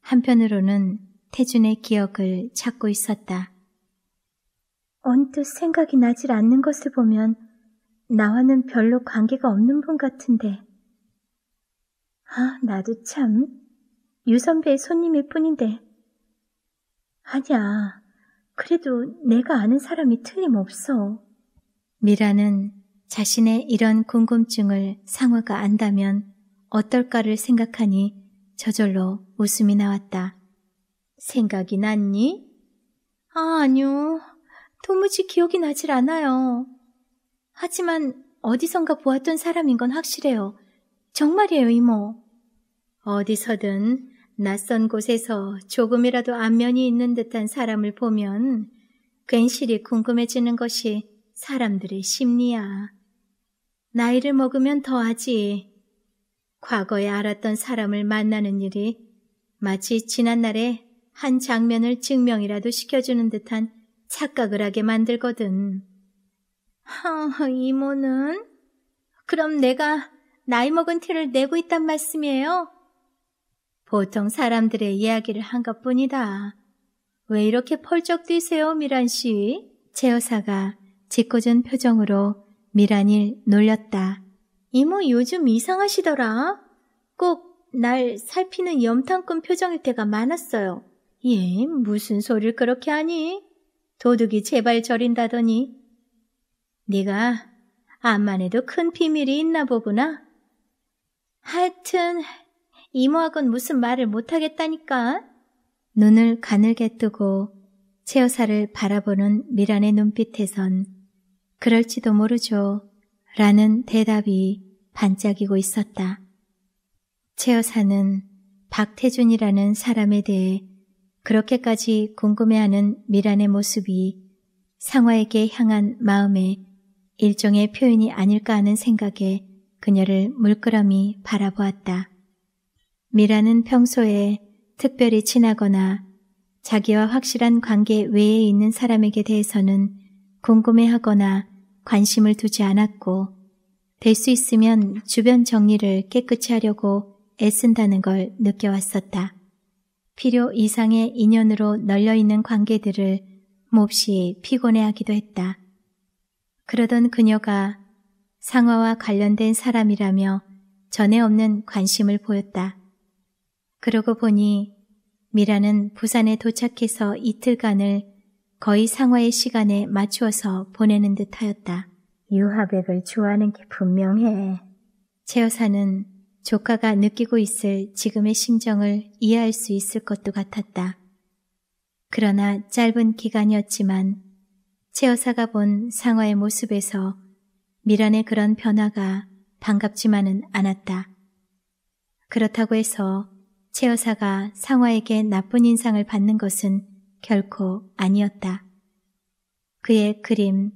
한편으로는 태준의 기억을 찾고 있었다. 언뜻 생각이 나질 않는 것을 보면 나와는 별로 관계가 없는 분 같은데. 아, 나도 참. 유 선배의 손님일 뿐인데. 아니야. 그래도 내가 아는 사람이 틀림없어. 미라는 자신의 이런 궁금증을 상어가 안다면 어떨까를 생각하니 저절로 웃음이 나왔다. 생각이 났니? 아, 아니요. 도무지 기억이 나질 않아요. 하지만 어디선가 보았던 사람인 건 확실해요. 정말이에요, 이모. 어디서든 낯선 곳에서 조금이라도 안면이 있는 듯한 사람을 보면 괜시리 궁금해지는 것이 사람들의 심리야. 나이를 먹으면 더하지. 과거에 알았던 사람을 만나는 일이 마치 지난날의 한 장면을 증명이라도 시켜주는 듯한 착각을 하게 만들거든. 허, 이모는? 그럼 내가 나이 먹은 티를 내고 있단 말씀이에요? 보통 사람들의 이야기를 한 것뿐이다. 왜 이렇게 펄쩍 뛰세요, 미란 씨? 제 여사가 짓궂은 표정으로 미란일 놀렸다. 이모 요즘 이상하시더라. 꼭 날 살피는 염탐꾼 표정일 때가 많았어요. 예, 무슨 소리를 그렇게 하니? 도둑이 제발 저린다더니. 네가 암만 해도 큰 비밀이 있나 보구나. 하여튼 이모하곤 무슨 말을 못하겠다니까. 눈을 가늘게 뜨고 최 여사를 바라보는 미란의 눈빛에선 그럴지도 모르죠. 라는 대답이 반짝이고 있었다. 최 여사는 박태준이라는 사람에 대해 그렇게까지 궁금해하는 미란의 모습이 상화에게 향한 마음의 일종의 표현이 아닐까 하는 생각에 그녀를 물끄러미 바라보았다. 미라는 평소에 특별히 친하거나 자기와 확실한 관계 외에 있는 사람에게 대해서는 궁금해하거나 관심을 두지 않았고 될 수 있으면 주변 정리를 깨끗이 하려고 애쓴다는 걸 느껴왔었다. 필요 이상의 인연으로 널려있는 관계들을 몹시 피곤해하기도 했다. 그러던 그녀가 상화와 관련된 사람이라며 전에 없는 관심을 보였다. 그러고 보니 미라는 부산에 도착해서 이틀간을 거의 상화의 시간에 맞추어서 보내는 듯 하였다. 유하백을 좋아하는 게 분명해. 최 여사는 조카가 느끼고 있을 지금의 심정을 이해할 수 있을 것도 같았다. 그러나 짧은 기간이었지만 최 여사가 본 상화의 모습에서 미란의 그런 변화가 반갑지만은 않았다. 그렇다고 해서 최 여사가 상화에게 나쁜 인상을 받는 것은 결코 아니었다. 그의 그림,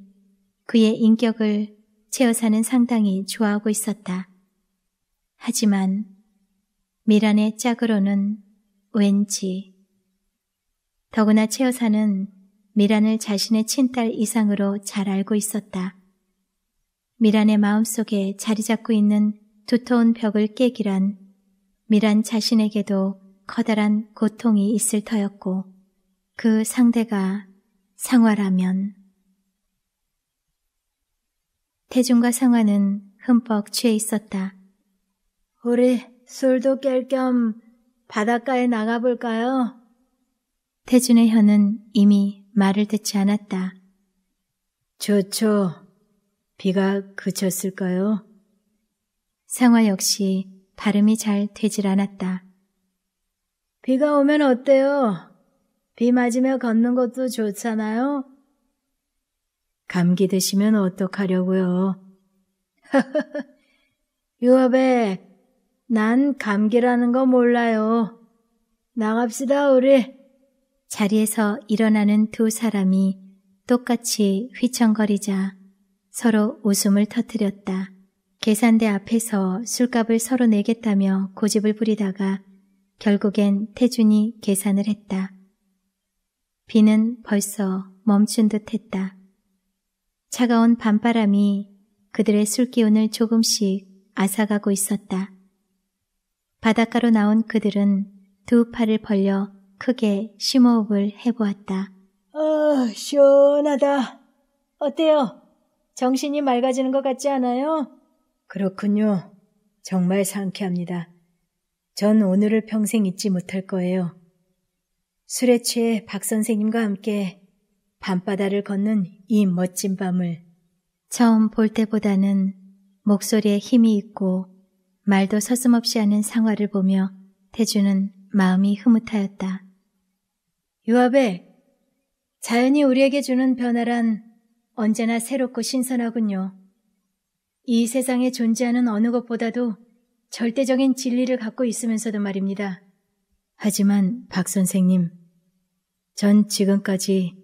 그의 인격을 최 여사는 상당히 좋아하고 있었다. 하지만 미란의 짝으로는 왠지 더구나 최 여사는 미란을 자신의 친딸 이상으로 잘 알고 있었다. 미란의 마음속에 자리 잡고 있는 두터운 벽을 깨기란 미란 자신에게도 커다란 고통이 있을 터였고 그 상대가 상화라면 태중과 상화는 흠뻑 취해 있었다. 우리 술도 깰 겸 바닷가에 나가볼까요? 태준의 혀는 이미 말을 듣지 않았다. 좋죠. 비가 그쳤을까요? 상화 역시 발음이 잘 되질 않았다. 비가 오면 어때요? 비 맞으며 걷는 것도 좋잖아요? 감기 드시면 어떡하려고요? 유업백난 감기라는 거 몰라요. 나갑시다, 우리. 자리에서 일어나는 두 사람이 똑같이 휘청거리자 서로 웃음을 터뜨렸다. 계산대 앞에서 술값을 서로 내겠다며 고집을 부리다가 결국엔 태준이 계산을 했다. 비는 벌써 멈춘 듯 했다. 차가운 밤바람이 그들의 술기운을 조금씩 앗아가고 있었다. 바닷가로 나온 그들은 두 팔을 벌려 크게 심호흡을 해보았다. 아, 시원하다. 어때요? 정신이 맑아지는 것 같지 않아요? 그렇군요. 정말 상쾌합니다. 전 오늘을 평생 잊지 못할 거예요. 술에 취해 박 선생님과 함께 밤바다를 걷는 이 멋진 밤을 처음 볼 때보다는 목소리에 힘이 있고 말도 서슴없이 하는 상화를 보며 태주는 마음이 흐뭇하였다. 유아벨, 자연이 우리에게 주는 변화란 언제나 새롭고 신선하군요. 이 세상에 존재하는 어느 것보다도 절대적인 진리를 갖고 있으면서도 말입니다. 하지만 박 선생님, 전 지금까지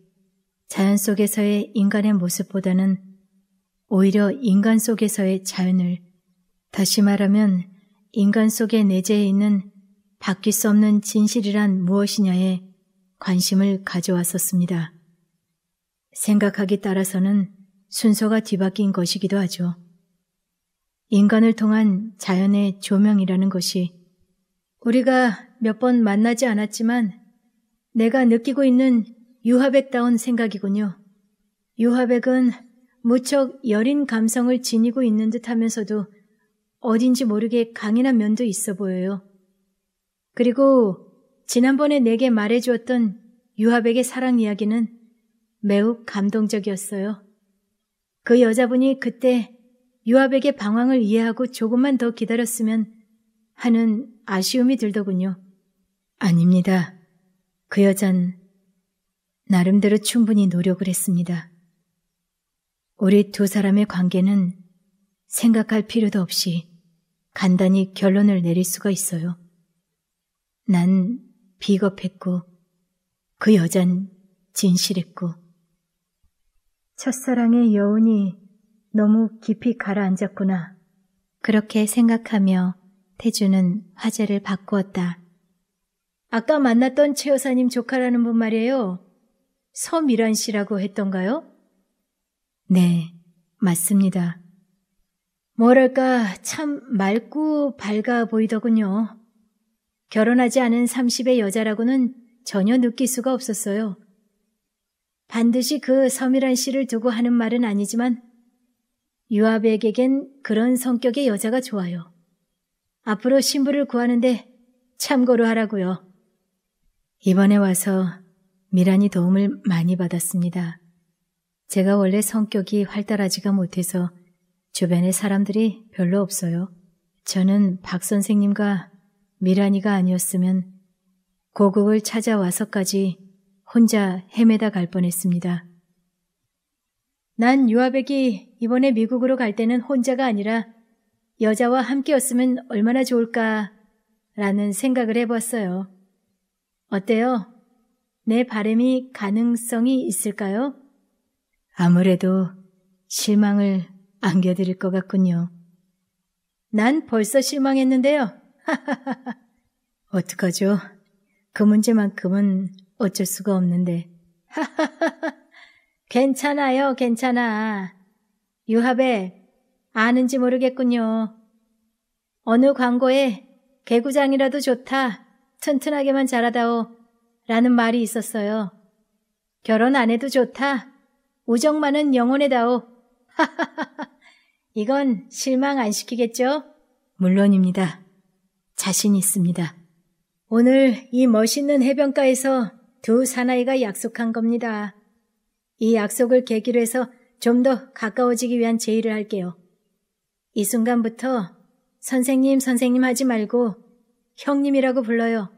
자연 속에서의 인간의 모습보다는 오히려 인간 속에서의 자연을, 다시 말하면 인간 속의 내재해 있는 바뀔 수 없는 진실이란 무엇이냐에 관심을 가져왔었습니다. 생각하기 따라서는 순서가 뒤바뀐 것이기도 하죠. 인간을 통한 자연의 조명이라는 것이 우리가 몇 번 만나지 않았지만 내가 느끼고 있는 유화백다운 생각이군요. 유화백은 무척 여린 감성을 지니고 있는 듯 하면서도 어딘지 모르게 강인한 면도 있어 보여요. 그리고 지난번에 내게 말해주었던 유화백의 사랑 이야기는 매우 감동적이었어요. 그 여자분이 그때 요압에게 방황을 이해하고 조금만 더 기다렸으면 하는 아쉬움이 들더군요. 아닙니다. 그 여잔 나름대로 충분히 노력을 했습니다. 우리 두 사람의 관계는 생각할 필요도 없이 간단히 결론을 내릴 수가 있어요. 난 비겁했고 그 여잔 진실했고 첫사랑의 여운이 너무 깊이 가라앉았구나. 그렇게 생각하며 태주는 화제를 바꾸었다. 아까 만났던 최 여사님 조카라는 분 말이에요. 서미란 씨라고 했던가요? 네, 맞습니다. 뭐랄까 참 맑고 밝아 보이더군요. 결혼하지 않은 30의 여자라고는 전혀 느낄 수가 없었어요. 반드시 그 서미란 씨를 두고 하는 말은 아니지만 유아백에겐 그런 성격의 여자가 좋아요. 앞으로 신부를 구하는데 참고로 하라고요. 이번에 와서 미란이 도움을 많이 받았습니다. 제가 원래 성격이 활달하지가 못해서 주변에 사람들이 별로 없어요. 저는 박 선생님과 미란이가 아니었으면 고국을 찾아와서까지 혼자 헤매다 갈 뻔했습니다. 난유아백이 이번에 미국으로 갈 때는 혼자가 아니라 여자와 함께였으면 얼마나 좋을까라는 생각을 해봤어요. 어때요? 내 바램이 가능성이 있을까요? 아무래도 실망을 안겨드릴 것 같군요. 난 벌써 실망했는데요. 하하하하. 어떡하죠? 그 문제만큼은 어쩔 수가 없는데. 하하하하. 괜찮아요, 괜찮아. 유합에 아는지 모르겠군요. 어느 광고에 개구장이라도 좋다. 튼튼하게만 자라다오. 라는 말이 있었어요. 결혼 안 해도 좋다. 우정많은 영혼에다오. 하하하하. 이건 실망 안 시키겠죠? 물론입니다. 자신 있습니다. 오늘 이 멋있는 해변가에서 두 사나이가 약속한 겁니다. 이 약속을 계기로 해서 좀 더 가까워지기 위한 제의를 할게요. 이 순간부터 선생님, 선생님 하지 말고 형님이라고 불러요.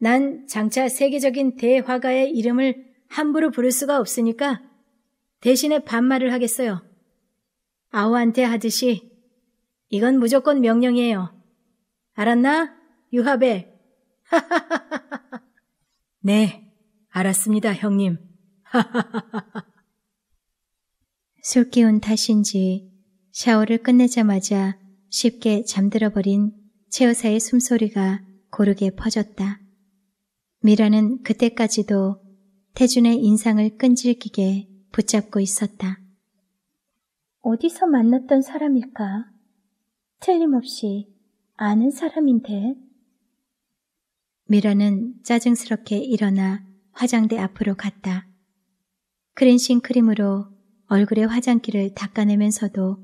난 장차 세계적인 대화가의 이름을 함부로 부를 수가 없으니까 대신에 반말을 하겠어요. 아우한테 하듯이 이건 무조건 명령이에요. 알았나? 유하벨. 하하하하하. 네, 알았습니다, 형님. 술기운 탓인지 샤워를 끝내자마자 쉽게 잠들어버린 최여사의 숨소리가 고르게 퍼졌다. 미라는 그때까지도 태준의 인상을 끈질기게 붙잡고 있었다. 어디서 만났던 사람일까? 틀림없이 아는 사람인데. 미라는 짜증스럽게 일어나 화장대 앞으로 갔다. 크렌싱 크림으로 얼굴의 화장기를 닦아내면서도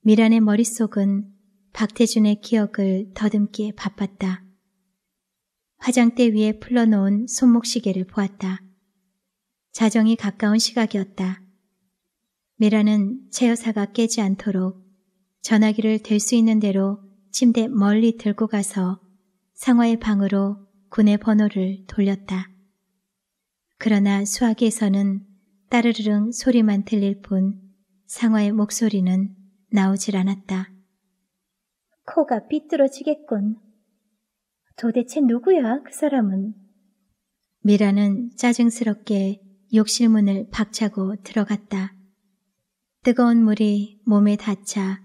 미란의 머릿속은 박태준의 기억을 더듬기에 바빴다. 화장대 위에 풀러놓은 손목시계를 보았다. 자정이 가까운 시각이었다. 미란은 체어사가 깨지 않도록 전화기를 될 수 있는 대로 침대 멀리 들고 가서 상화의 방으로 군의 번호를 돌렸다. 그러나 수화기에서는 따르르릉 소리만 들릴 뿐 상화의 목소리는 나오질 않았다. 코가 삐뚤어지겠군. 도대체 누구야, 그 사람은? 미라는 짜증스럽게 욕실문을 박차고 들어갔다. 뜨거운 물이 몸에 닿자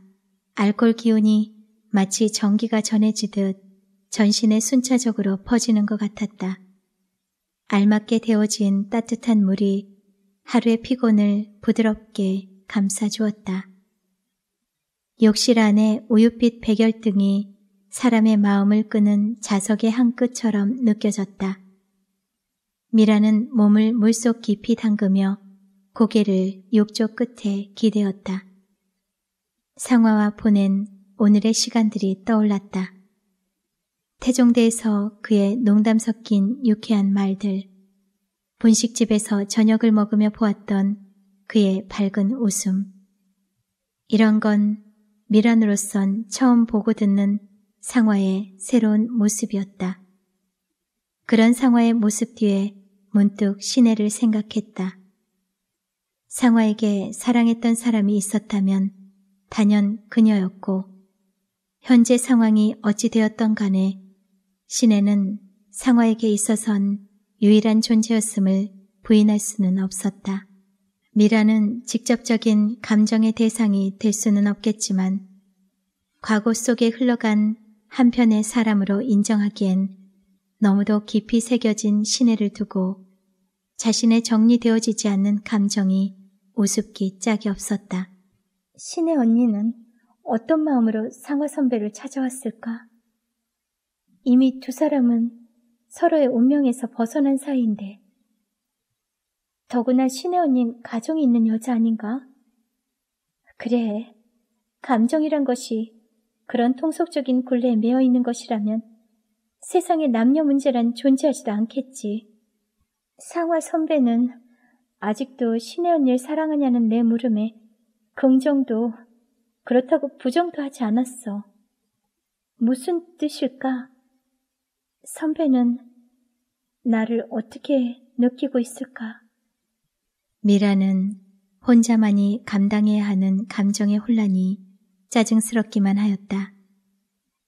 알콜 기운이 마치 전기가 전해지듯 전신에 순차적으로 퍼지는 것 같았다. 알맞게 데워진 따뜻한 물이 하루의 피곤을 부드럽게 감싸주었다. 욕실 안에 우윳빛 백열등이 사람의 마음을 끄는 자석의 한 끗처럼 느껴졌다. 미라는 몸을 물속 깊이 담그며 고개를 욕조 끝에 기대었다. 상화와 보낸 오늘의 시간들이 떠올랐다. 태종대에서 그의 농담 섞인 유쾌한 말들, 분식집에서 저녁을 먹으며 보았던 그의 밝은 웃음. 이런 건 미란으로선 처음 보고 듣는 상화의 새로운 모습이었다. 그런 상화의 모습 뒤에 문득 시내를 생각했다. 상화에게 사랑했던 사람이 있었다면 단연 그녀였고 현재 상황이 어찌되었던 간에 시내는 상화에게 있어선 유일한 존재였음을 부인할 수는 없었다. 미라는 직접적인 감정의 대상이 될 수는 없겠지만 과거 속에 흘러간 한편의 사람으로 인정하기엔 너무도 깊이 새겨진 신혜를 두고 자신의 정리되어지지 않는 감정이 우습기 짝이 없었다. 신혜 언니는 어떤 마음으로 상어 선배를 찾아왔을까? 이미 두 사람은 서로의 운명에서 벗어난 사이인데 더구나 신혜원님 가정이 있는 여자 아닌가? 그래, 감정이란 것이 그런 통속적인 굴레에 매어 있는 것이라면 세상에 남녀 문제란 존재하지도 않겠지. 상화 선배는 아직도 신혜 언니를 사랑하냐는 내 물음에 긍정도 그렇다고 부정도 하지 않았어. 무슨 뜻일까? 선배는 나를 어떻게 느끼고 있을까? 미라는 혼자만이 감당해야 하는 감정의 혼란이 짜증스럽기만 하였다.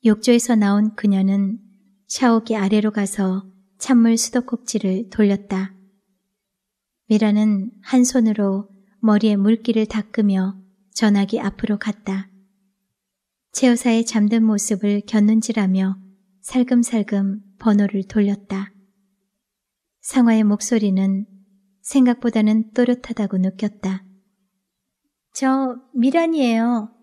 욕조에서 나온 그녀는 샤오기 아래로 가서 찬물 수도꼭지를 돌렸다. 미라는 한 손으로 머리에 물기를 닦으며 전화기 앞으로 갔다. 최여사의 잠든 모습을 겼눈질하며 살금살금 번호를 돌렸다. 상화의 목소리는 생각보다는 또렷하다고 느꼈다. 저 미란이에요.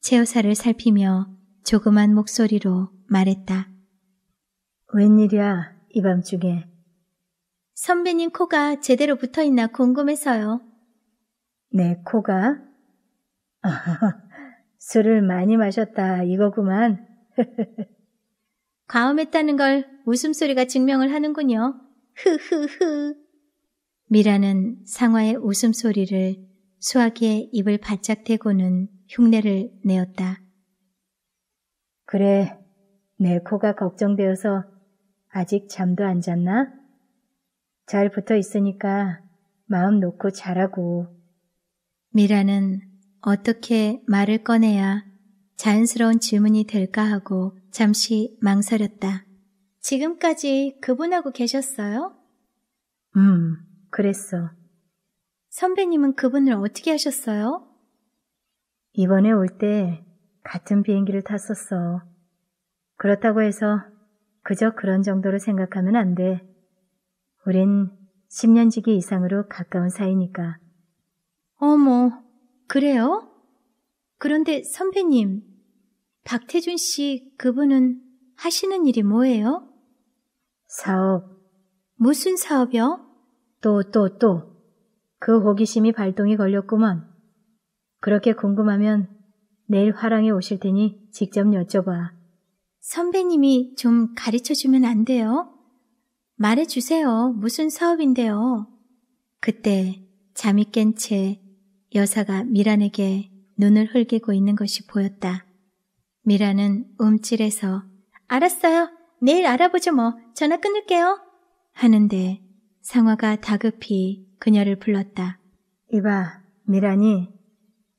제어사를 살피며 조그만 목소리로 말했다. 웬일이야, 이 밤중에. 선배님 코가 제대로 붙어 있나 궁금해서요. 내 코가? 술을 많이 마셨다, 이거구만. 과음했다는걸 웃음소리가 증명을 하는군요. 흐흐흐. 미라는 상화의 웃음소리를 수아기의 입을 바짝 대고는 흉내를 내었다. 그래, 내 코가 걱정되어서 아직 잠도 안 잤나? 잘 붙어 있으니까 마음 놓고 자라고. 미라는 어떻게 말을 꺼내야 자연스러운 질문이 될까 하고 잠시 망설였다. 지금까지 그분하고 계셨어요? 음, 그랬어. 선배님은 그분을 어떻게 하셨어요? 이번에 올 때 같은 비행기를 탔었어. 그렇다고 해서 그저 그런 정도로 생각하면 안 돼. 우린 10년 지기 이상으로 가까운 사이니까. 어머, 그래요? 그런데 선배님, 박태준 씨, 그분은 하시는 일이 뭐예요? 사업. 무슨 사업이요? 또, 또, 또. 그 호기심이 발동이 걸렸구먼. 그렇게 궁금하면 내일 화랑에 오실 테니 직접 여쭤봐. 선배님이 좀 가르쳐 주면 안 돼요? 말해 주세요. 무슨 사업인데요? 그때 잠이 깬 채 여사가 미란에게 눈을 흘기고 있는 것이 보였다. 미라는 움찔해서 알았어요. 내일 알아보죠 뭐. 전화 끊을게요. 하는데 상화가 다급히 그녀를 불렀다. 이봐, 미란이.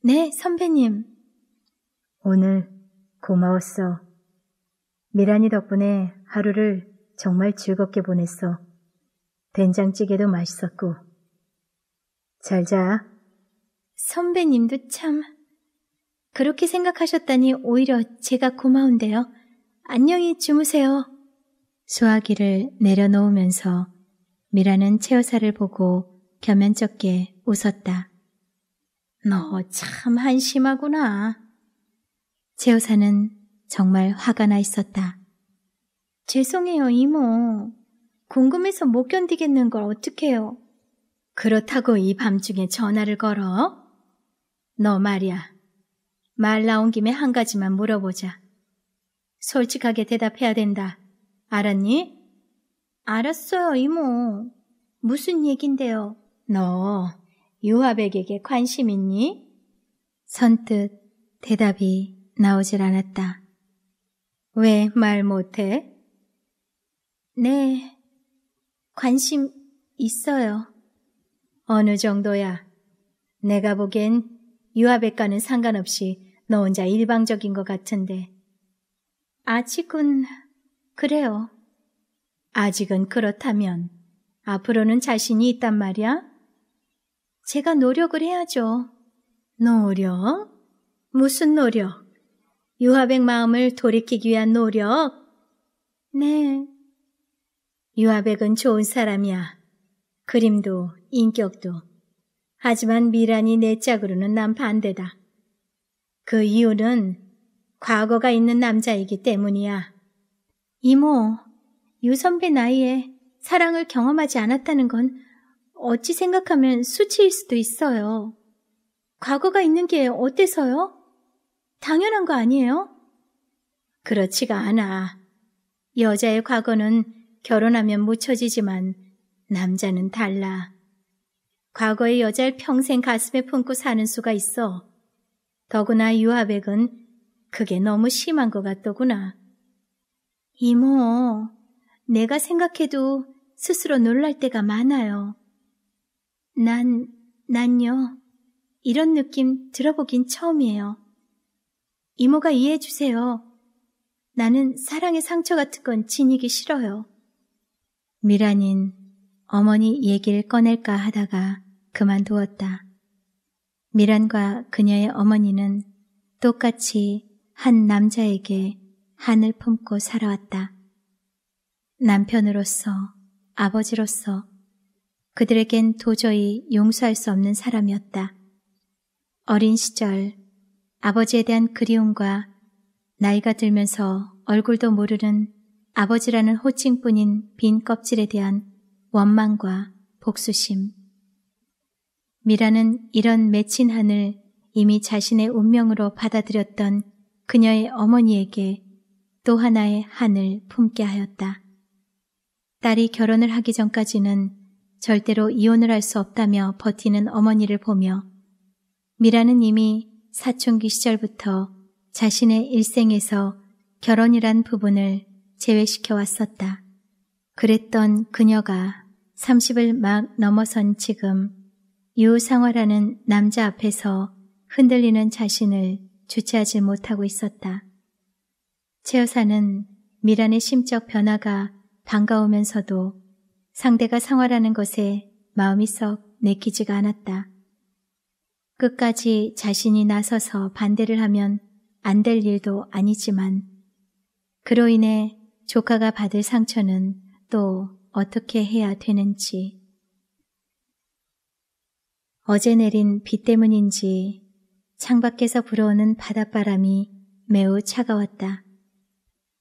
네, 선배님. 오늘 고마웠어. 미란이 덕분에 하루를 정말 즐겁게 보냈어. 된장찌개도 맛있었고. 잘 자. 선배님도 참. 그렇게 생각하셨다니 오히려 제가 고마운데요. 안녕히 주무세요. 수화기를 내려놓으면서 미라는 채호사를 보고 겸연쩍게 웃었다. 너 참 한심하구나. 채호사는 정말 화가 나 있었다. 죄송해요, 이모. 궁금해서 못 견디겠는 걸 어떡해요. 그렇다고 이 밤중에 전화를 걸어? 너 말이야. 말 나온 김에 한 가지만 물어보자. 솔직하게 대답해야 된다. 알았니? 알았어요, 이모. 무슨 얘긴데요? 너 유아백에게 관심 있니? 선뜻 대답이 나오질 않았다. 왜 말 못해? 네, 관심 있어요. 어느 정도야? 내가 보기엔 유아백과는 상관없이 너 혼자 일방적인 것 같은데. 아직은, 그래요. 아직은 그렇다면, 앞으로는 자신이 있단 말이야? 제가 노력을 해야죠. 노력? 무슨 노력? 유아백 마음을 돌이키기 위한 노력? 네. 유아백은 좋은 사람이야. 그림도 인격도. 하지만 미란이 내 짝으로는 난 반대다. 그 이유는 과거가 있는 남자이기 때문이야. 이모, 유선배 나이에 사랑을 경험하지 않았다는 건 어찌 생각하면 수치일 수도 있어요. 과거가 있는 게 어때서요? 당연한 거 아니에요? 그렇지가 않아. 여자의 과거는 결혼하면 묻혀지지만 남자는 달라. 과거의 여자를 평생 가슴에 품고 사는 수가 있어 더구나 유아백은 그게 너무 심한 것 같더구나. 이모, 내가 생각해도 스스로 놀랄 때가 많아요. 난, 난요. 이런 느낌 들어보긴 처음이에요. 이모가 이해해 주세요. 나는 사랑의 상처 같은 건 지니기 싫어요. 미란인 어머니 얘기를 꺼낼까 하다가 그만두었다. 미란과 그녀의 어머니는 똑같이 한 남자에게 한을 품고 살아왔다. 남편으로서, 아버지로서 그들에겐 도저히 용서할 수 없는 사람이었다. 어린 시절 아버지에 대한 그리움과 나이가 들면서 얼굴도 모르는 아버지라는 호칭뿐인 빈 껍질에 대한 원망과 복수심, 미라는 이런 맺힌 한을 이미 자신의 운명으로 받아들였던 그녀의 어머니에게 또 하나의 한을 품게 하였다. 딸이 결혼을 하기 전까지는 절대로 이혼을 할 수 없다며 버티는 어머니를 보며 미라는 이미 사춘기 시절부터 자신의 일생에서 결혼이란 부분을 제외시켜 왔었다. 그랬던 그녀가 30을 막 넘어선 지금 유상화라는 남자 앞에서 흔들리는 자신을 주체하지 못하고 있었다. 최 여사는 미란의 심적 변화가 반가우면서도 상대가 상화라는 것에 마음이 썩 내키지가 않았다. 끝까지 자신이 나서서 반대를 하면 안 될 일도 아니지만 그로 인해 조카가 받을 상처는 또 어떻게 해야 되는지 어제 내린 비 때문인지 창밖에서 불어오는 바닷바람이 매우 차가웠다.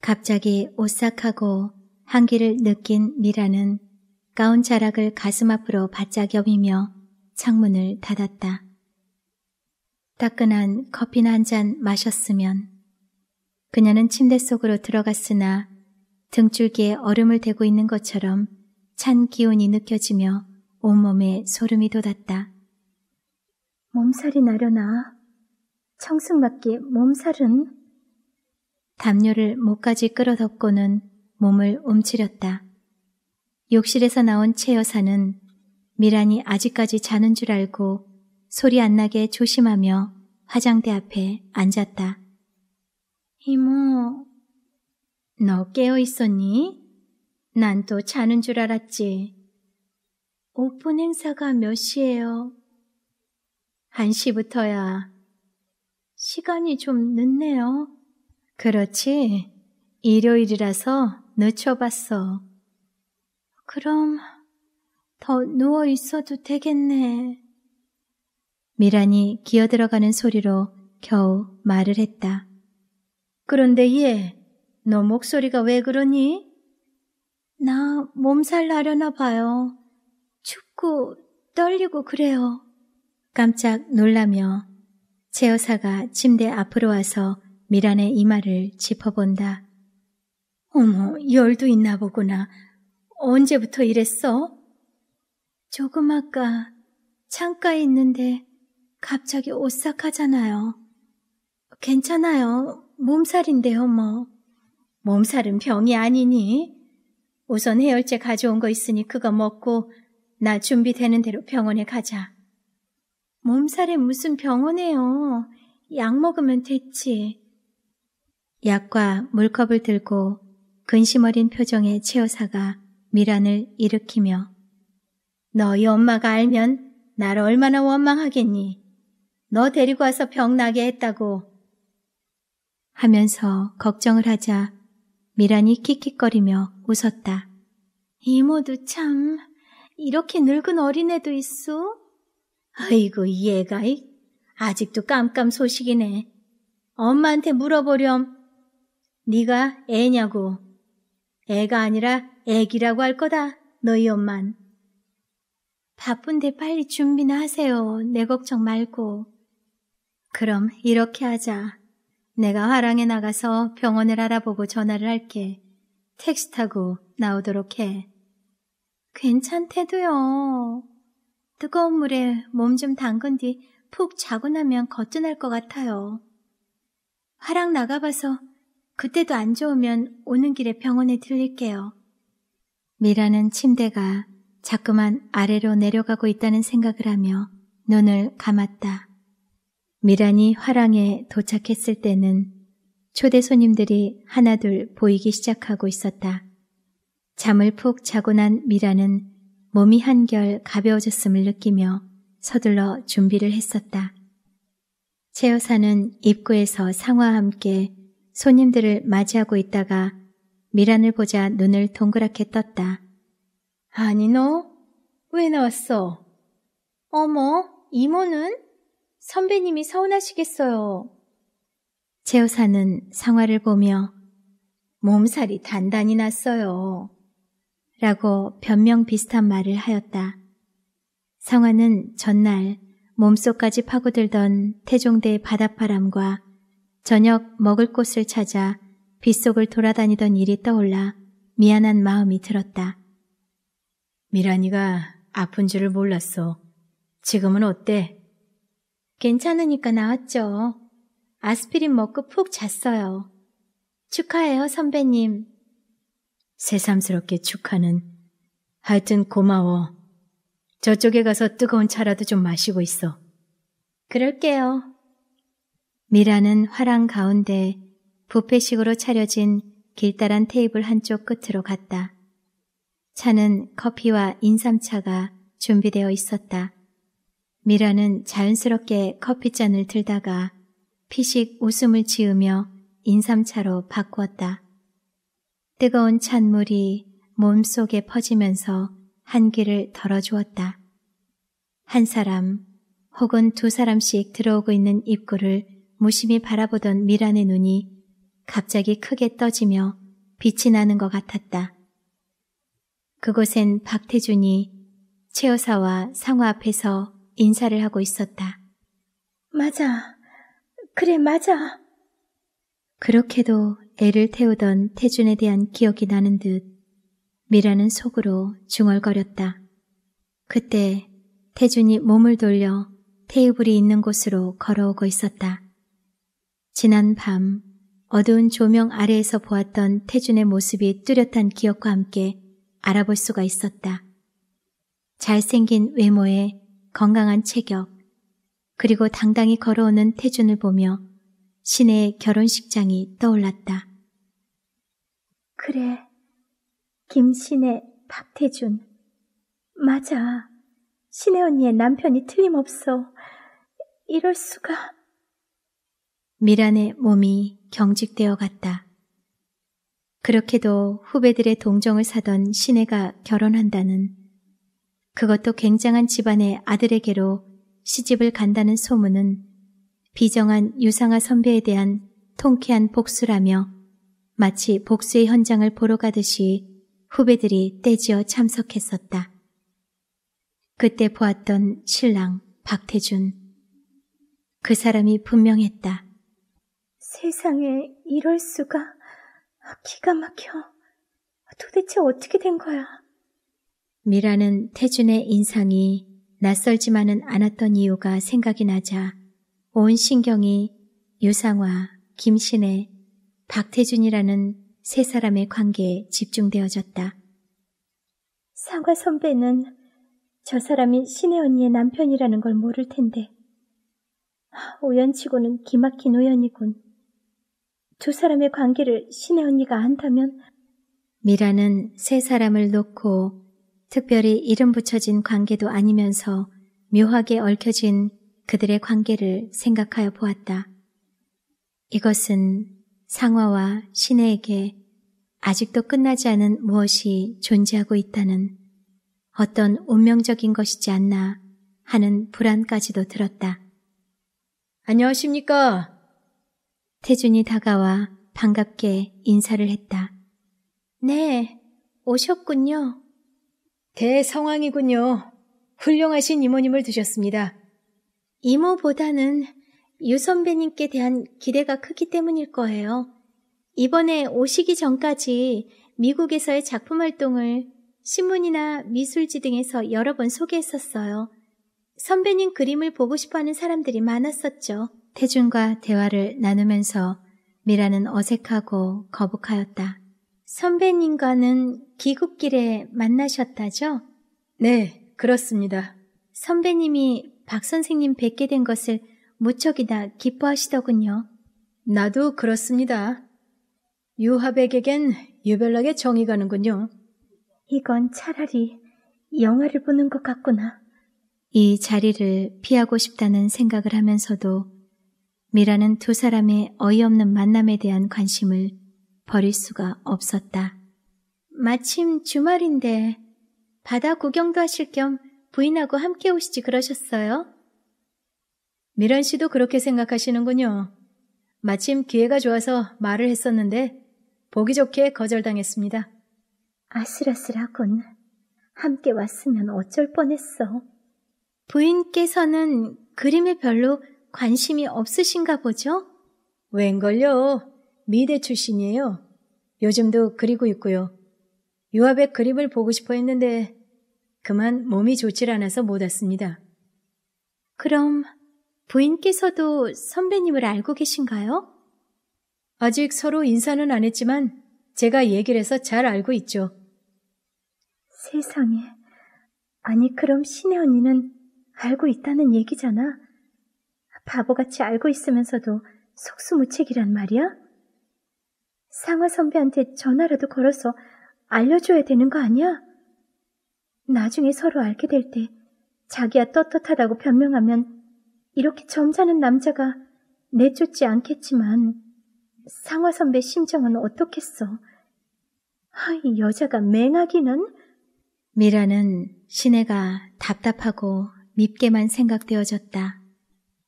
갑자기 오싹하고 한기를 느낀 미라는 가운 자락을 가슴 앞으로 바짝 여미며 창문을 닫았다. 따끈한 커피나 한 잔 마셨으면 그녀는 침대 속으로 들어갔으나 등줄기에 얼음을 대고 있는 것처럼 찬 기운이 느껴지며 온몸에 소름이 돋았다. 몸살이 나려나? 청승맞게 몸살은? 담요를 목까지 끌어덮고는 몸을 움츠렸다. 욕실에서 나온 최 여사는 미란이 아직까지 자는 줄 알고 소리 안 나게 조심하며 화장대 앞에 앉았다. 이모, 너 깨어 있었니? 난 또 자는 줄 알았지. 오픈 행사가 몇시에요 1시부터야. 시간이 좀 늦네요. 그렇지. 일요일이라서 늦춰봤어. 그럼 더 누워 있어도 되겠네. 미란이 기어들어가는 소리로 겨우 말을 했다. 그런데 얘, 너 목소리가 왜 그러니? 나 몸살 나려나 봐요. 춥고 떨리고 그래요. 깜짝 놀라며 채 여사가 침대 앞으로 와서 미란의 이마를 짚어본다. 어머, 열도 있나 보구나. 언제부터 이랬어? 조금 아까 창가에 있는데 갑자기 오싹하잖아요. 괜찮아요. 몸살인데요, 뭐. 몸살은 병이 아니니? 우선 해열제 가져온 거 있으니 그거 먹고 나 준비되는 대로 병원에 가자. 몸살에 무슨 병원에요. 약 먹으면 됐지. 약과 물컵을 들고 근심 어린 표정의 최여사가 미란을 일으키며 너희 엄마가 알면 나를 얼마나 원망하겠니? 너 데리고 와서 병나게 했다고. 하면서 걱정을 하자 미란이 킥킥거리며 웃었다. 이모도 참 이렇게 늙은 어린애도 있어? 아이고, 얘가이. 아직도 깜깜 소식이네. 엄마한테 물어보렴. 네가 애냐고. 애가 아니라 애기라고 할 거다. 너희 엄만. 바쁜데 빨리 준비나 하세요. 내 걱정 말고. 그럼 이렇게 하자. 내가 화랑에 나가서 병원을 알아보고 전화를 할게. 택시 타고 나오도록 해. 괜찮대도요. 뜨거운 물에 몸 좀 담근 뒤 푹 자고 나면 거뜬할 것 같아요. 화랑 나가봐서 그때도 안 좋으면 오는 길에 병원에 들릴게요. 미라는 침대가 자꾸만 아래로 내려가고 있다는 생각을 하며 눈을 감았다. 미란이 화랑에 도착했을 때는 초대 손님들이 하나둘 보이기 시작하고 있었다. 잠을 푹 자고 난 미라는 몸이 한결 가벼워졌음을 느끼며 서둘러 준비를 했었다. 최 여사는 입구에서 상화와 함께 손님들을 맞이하고 있다가 미란을 보자 눈을 동그랗게 떴다. 아니 너? 왜 나왔어? 어머, 이모는? 선배님이 서운하시겠어요. 최 여사는 상화를 보며 몸살이 단단히 났어요. 라고 변명 비슷한 말을 하였다. 성화는 전날 몸속까지 파고들던 태종대의 바닷바람과 저녁 먹을 곳을 찾아 빗속을 돌아다니던 일이 떠올라 미안한 마음이 들었다. 미란이가 아픈 줄을 몰랐어. 지금은 어때? 괜찮으니까 나왔죠. 아스피린 먹고 푹 잤어요. 축하해요, 선배님. 새삼스럽게 축하는 하여튼 고마워. 저쪽에 가서 뜨거운 차라도 좀 마시고 있어. 그럴게요. 미라는 화랑 가운데 부패식으로 차려진 길다란 테이블 한쪽 끝으로 갔다. 차는 커피와 인삼차가 준비되어 있었다. 미라는 자연스럽게 커피잔을 들다가 피식 웃음을 지으며 인삼차로 바꾸었다. 뜨거운 찬물이 몸속에 퍼지면서 한기를 덜어주었다. 한 사람 혹은 두 사람씩 들어오고 있는 입구를 무심히 바라보던 미란의 눈이 갑자기 크게 떠지며 빛이 나는 것 같았다. 그곳엔 박태준이 최여사와 상화 앞에서 인사를 하고 있었다. 맞아. 그래, 맞아. 그렇게도 애를 태우던 태준에 대한 기억이 나는 듯 미라는 속으로 중얼거렸다. 그때 태준이 몸을 돌려 테이블이 있는 곳으로 걸어오고 있었다. 지난 밤 어두운 조명 아래에서 보았던 태준의 모습이 뚜렷한 기억과 함께 알아볼 수가 있었다. 잘생긴 외모에 건강한 체격, 그리고 당당히 걸어오는 태준을 보며 신의 결혼식장이 떠올랐다. 그래, 김신의 박태준. 맞아. 신의 언니의 남편이 틀림없어. 이럴 수가. 미란의 몸이 경직되어 갔다. 그렇게도 후배들의 동정을 사던 신혜가 결혼한다는 그것도 굉장한 집안의 아들에게로 시집을 간다는 소문은 비정한 유상아 선배에 대한 통쾌한 복수라며 마치 복수의 현장을 보러 가듯이 후배들이 떼지어 참석했었다. 그때 보았던 신랑 박태준. 그 사람이 분명했다. 세상에 이럴 수가 기가 막혀. 도대체 어떻게 된 거야? 미라는 태준의 인상이 낯설지만은 않았던 이유가 생각이 나자 온 신경이 유상화, 김신혜, 박태준이라는 세 사람의 관계에 집중되어졌다. 상화 선배는 저 사람이 신혜 언니의 남편이라는 걸 모를 텐데 우연치고는 기막힌 우연이군. 두 사람의 관계를 신혜 언니가 안다면 미라는 세 사람을 놓고 특별히 이름 붙여진 관계도 아니면서 묘하게 얽혀진 그들의 관계를 생각하여 보았다. 이것은 상화와 신에게 아직도 끝나지 않은 무엇이 존재하고 있다는 어떤 운명적인 것이지 않나 하는 불안까지도 들었다. 안녕하십니까? 태준이 다가와 반갑게 인사를 했다. 네, 오셨군요. 대성황이군요. 훌륭하신 이모님을 두셨습니다. 이모보다는 유 선배님께 대한 기대가 크기 때문일 거예요. 이번에 오시기 전까지 미국에서의 작품 활동을 신문이나 미술지 등에서 여러 번 소개했었어요. 선배님 그림을 보고 싶어하는 사람들이 많았었죠. 태준과 대화를 나누면서 미라는 어색하고 거북하였다. 선배님과는 귀국길에 만나셨다죠? 네, 그렇습니다. 선배님이 박 선생님 뵙게 된 것을 무척이나 기뻐하시더군요. 나도 그렇습니다. 유하백에겐 유별나게 정이 가는군요. 이건 차라리 영화를 보는 것 같구나. 이 자리를 피하고 싶다는 생각을 하면서도 미라는 두 사람의 어이없는 만남에 대한 관심을 버릴 수가 없었다. 마침 주말인데 바다 구경도 하실 겸 부인하고 함께 오시지 그러셨어요? 미란 씨도 그렇게 생각하시는군요. 마침 기회가 좋아서 말을 했었는데 보기 좋게 거절당했습니다. 아슬아슬하군. 함께 왔으면 어쩔 뻔했어. 부인께서는 그림에 별로 관심이 없으신가 보죠? 웬걸요. 미대 출신이에요. 요즘도 그리고 있고요. 유아백 그림을 보고 싶어 했는데 그만 몸이 좋질 않아서 못 왔습니다. 그럼 부인께서도 선배님을 알고 계신가요? 아직 서로 인사는 안 했지만 제가 얘기를 해서 잘 알고 있죠. 세상에. 아니, 그럼 신혜 언니는 알고 있다는 얘기잖아. 바보같이 알고 있으면서도 속수무책이란 말이야? 상화 선배한테 전화라도 걸어서 알려줘야 되는 거 아니야? 나중에 서로 알게 될 때 자기야 떳떳하다고 변명하면 이렇게 점잖은 남자가 내쫓지 않겠지만 상화 선배 심정은 어떻겠어? 하이 여자가 맹하기는? 미라는 시내가 답답하고 밉게만 생각되어졌다.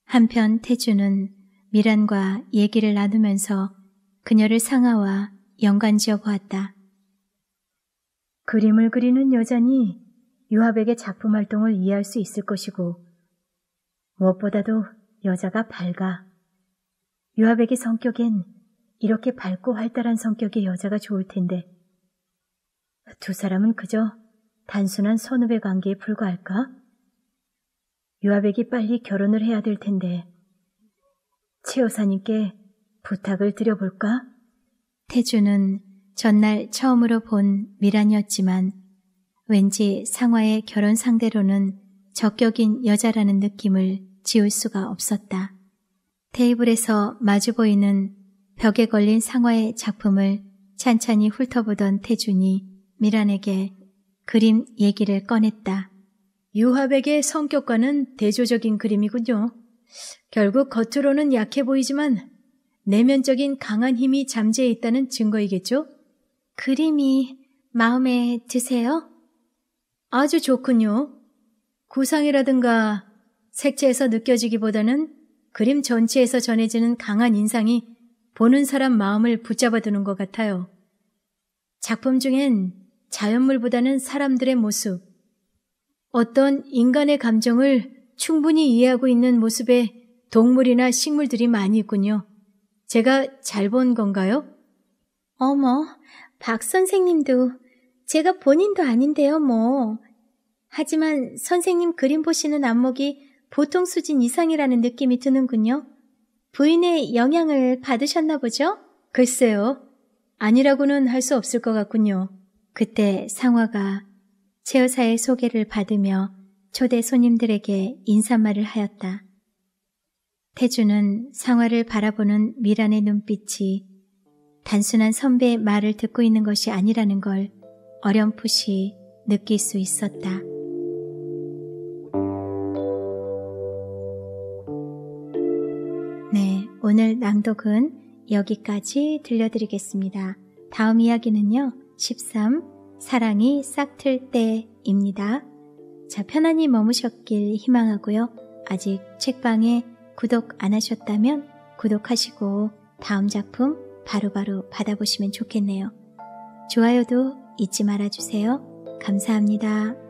한편 태주는 미란과 얘기를 나누면서 그녀를 상하와 연관지어 보았다. 그림을 그리는 여자니 유합백의 작품 활동을 이해할 수 있을 것이고 무엇보다도 여자가 밝아. 유합백의 성격엔 이렇게 밝고 활달한 성격의 여자가 좋을 텐데 두 사람은 그저 단순한 선후배 관계에 불과할까? 유아백이 빨리 결혼을 해야 될 텐데 최 여사님께 부탁을 드려볼까? 태주는 전날 처음으로 본 미란이었지만 왠지 상화의 결혼 상대로는 적격인 여자라는 느낌을 지울 수가 없었다. 테이블에서 마주 보이는 벽에 걸린 상화의 작품을 찬찬히 훑어보던 태준이 미란에게 그림 얘기를 꺼냈다. 유화백의 성격과는 대조적인 그림이군요. 결국 겉으로는 약해 보이지만 내면적인 강한 힘이 잠재해 있다는 증거이겠죠? 그림이 마음에 드세요? 아주 좋군요. 구상이라든가 색채에서 느껴지기보다는 그림 전체에서 전해지는 강한 인상이 보는 사람 마음을 붙잡아두는 것 같아요. 작품 중엔 자연물보다는 사람들의 모습, 어떤 인간의 감정을 충분히 이해하고 있는 모습에 동물이나 식물들이 많이 있군요. 제가 잘 본 건가요? 어머, 박 선생님도 제가 본인도 아닌데요, 뭐. 하지만 선생님 그림 보시는 안목이 보통 수준 이상이라는 느낌이 드는군요. 부인의 영향을 받으셨나 보죠? 글쎄요. 아니라고는 할 수 없을 것 같군요. 그때 상화가 제 여사의 소개를 받으며 초대 손님들에게 인사말을 하였다. 태주는 상화를 바라보는 미란의 눈빛이 단순한 선배의 말을 듣고 있는 것이 아니라는 걸 어렴풋이 느낄 수 있었다. 네, 오늘 낭독은 여기까지 들려드리겠습니다. 다음 이야기는요, 13. 사랑이 싹틀 때입니다. 자, 편안히 머무셨길 희망하고요. 아직 책방에 구독 안 하셨다면 구독하시고 다음 작품 바로바로 바로 받아보시면 좋겠네요. 좋아요도 잊지 말아주세요. 감사합니다.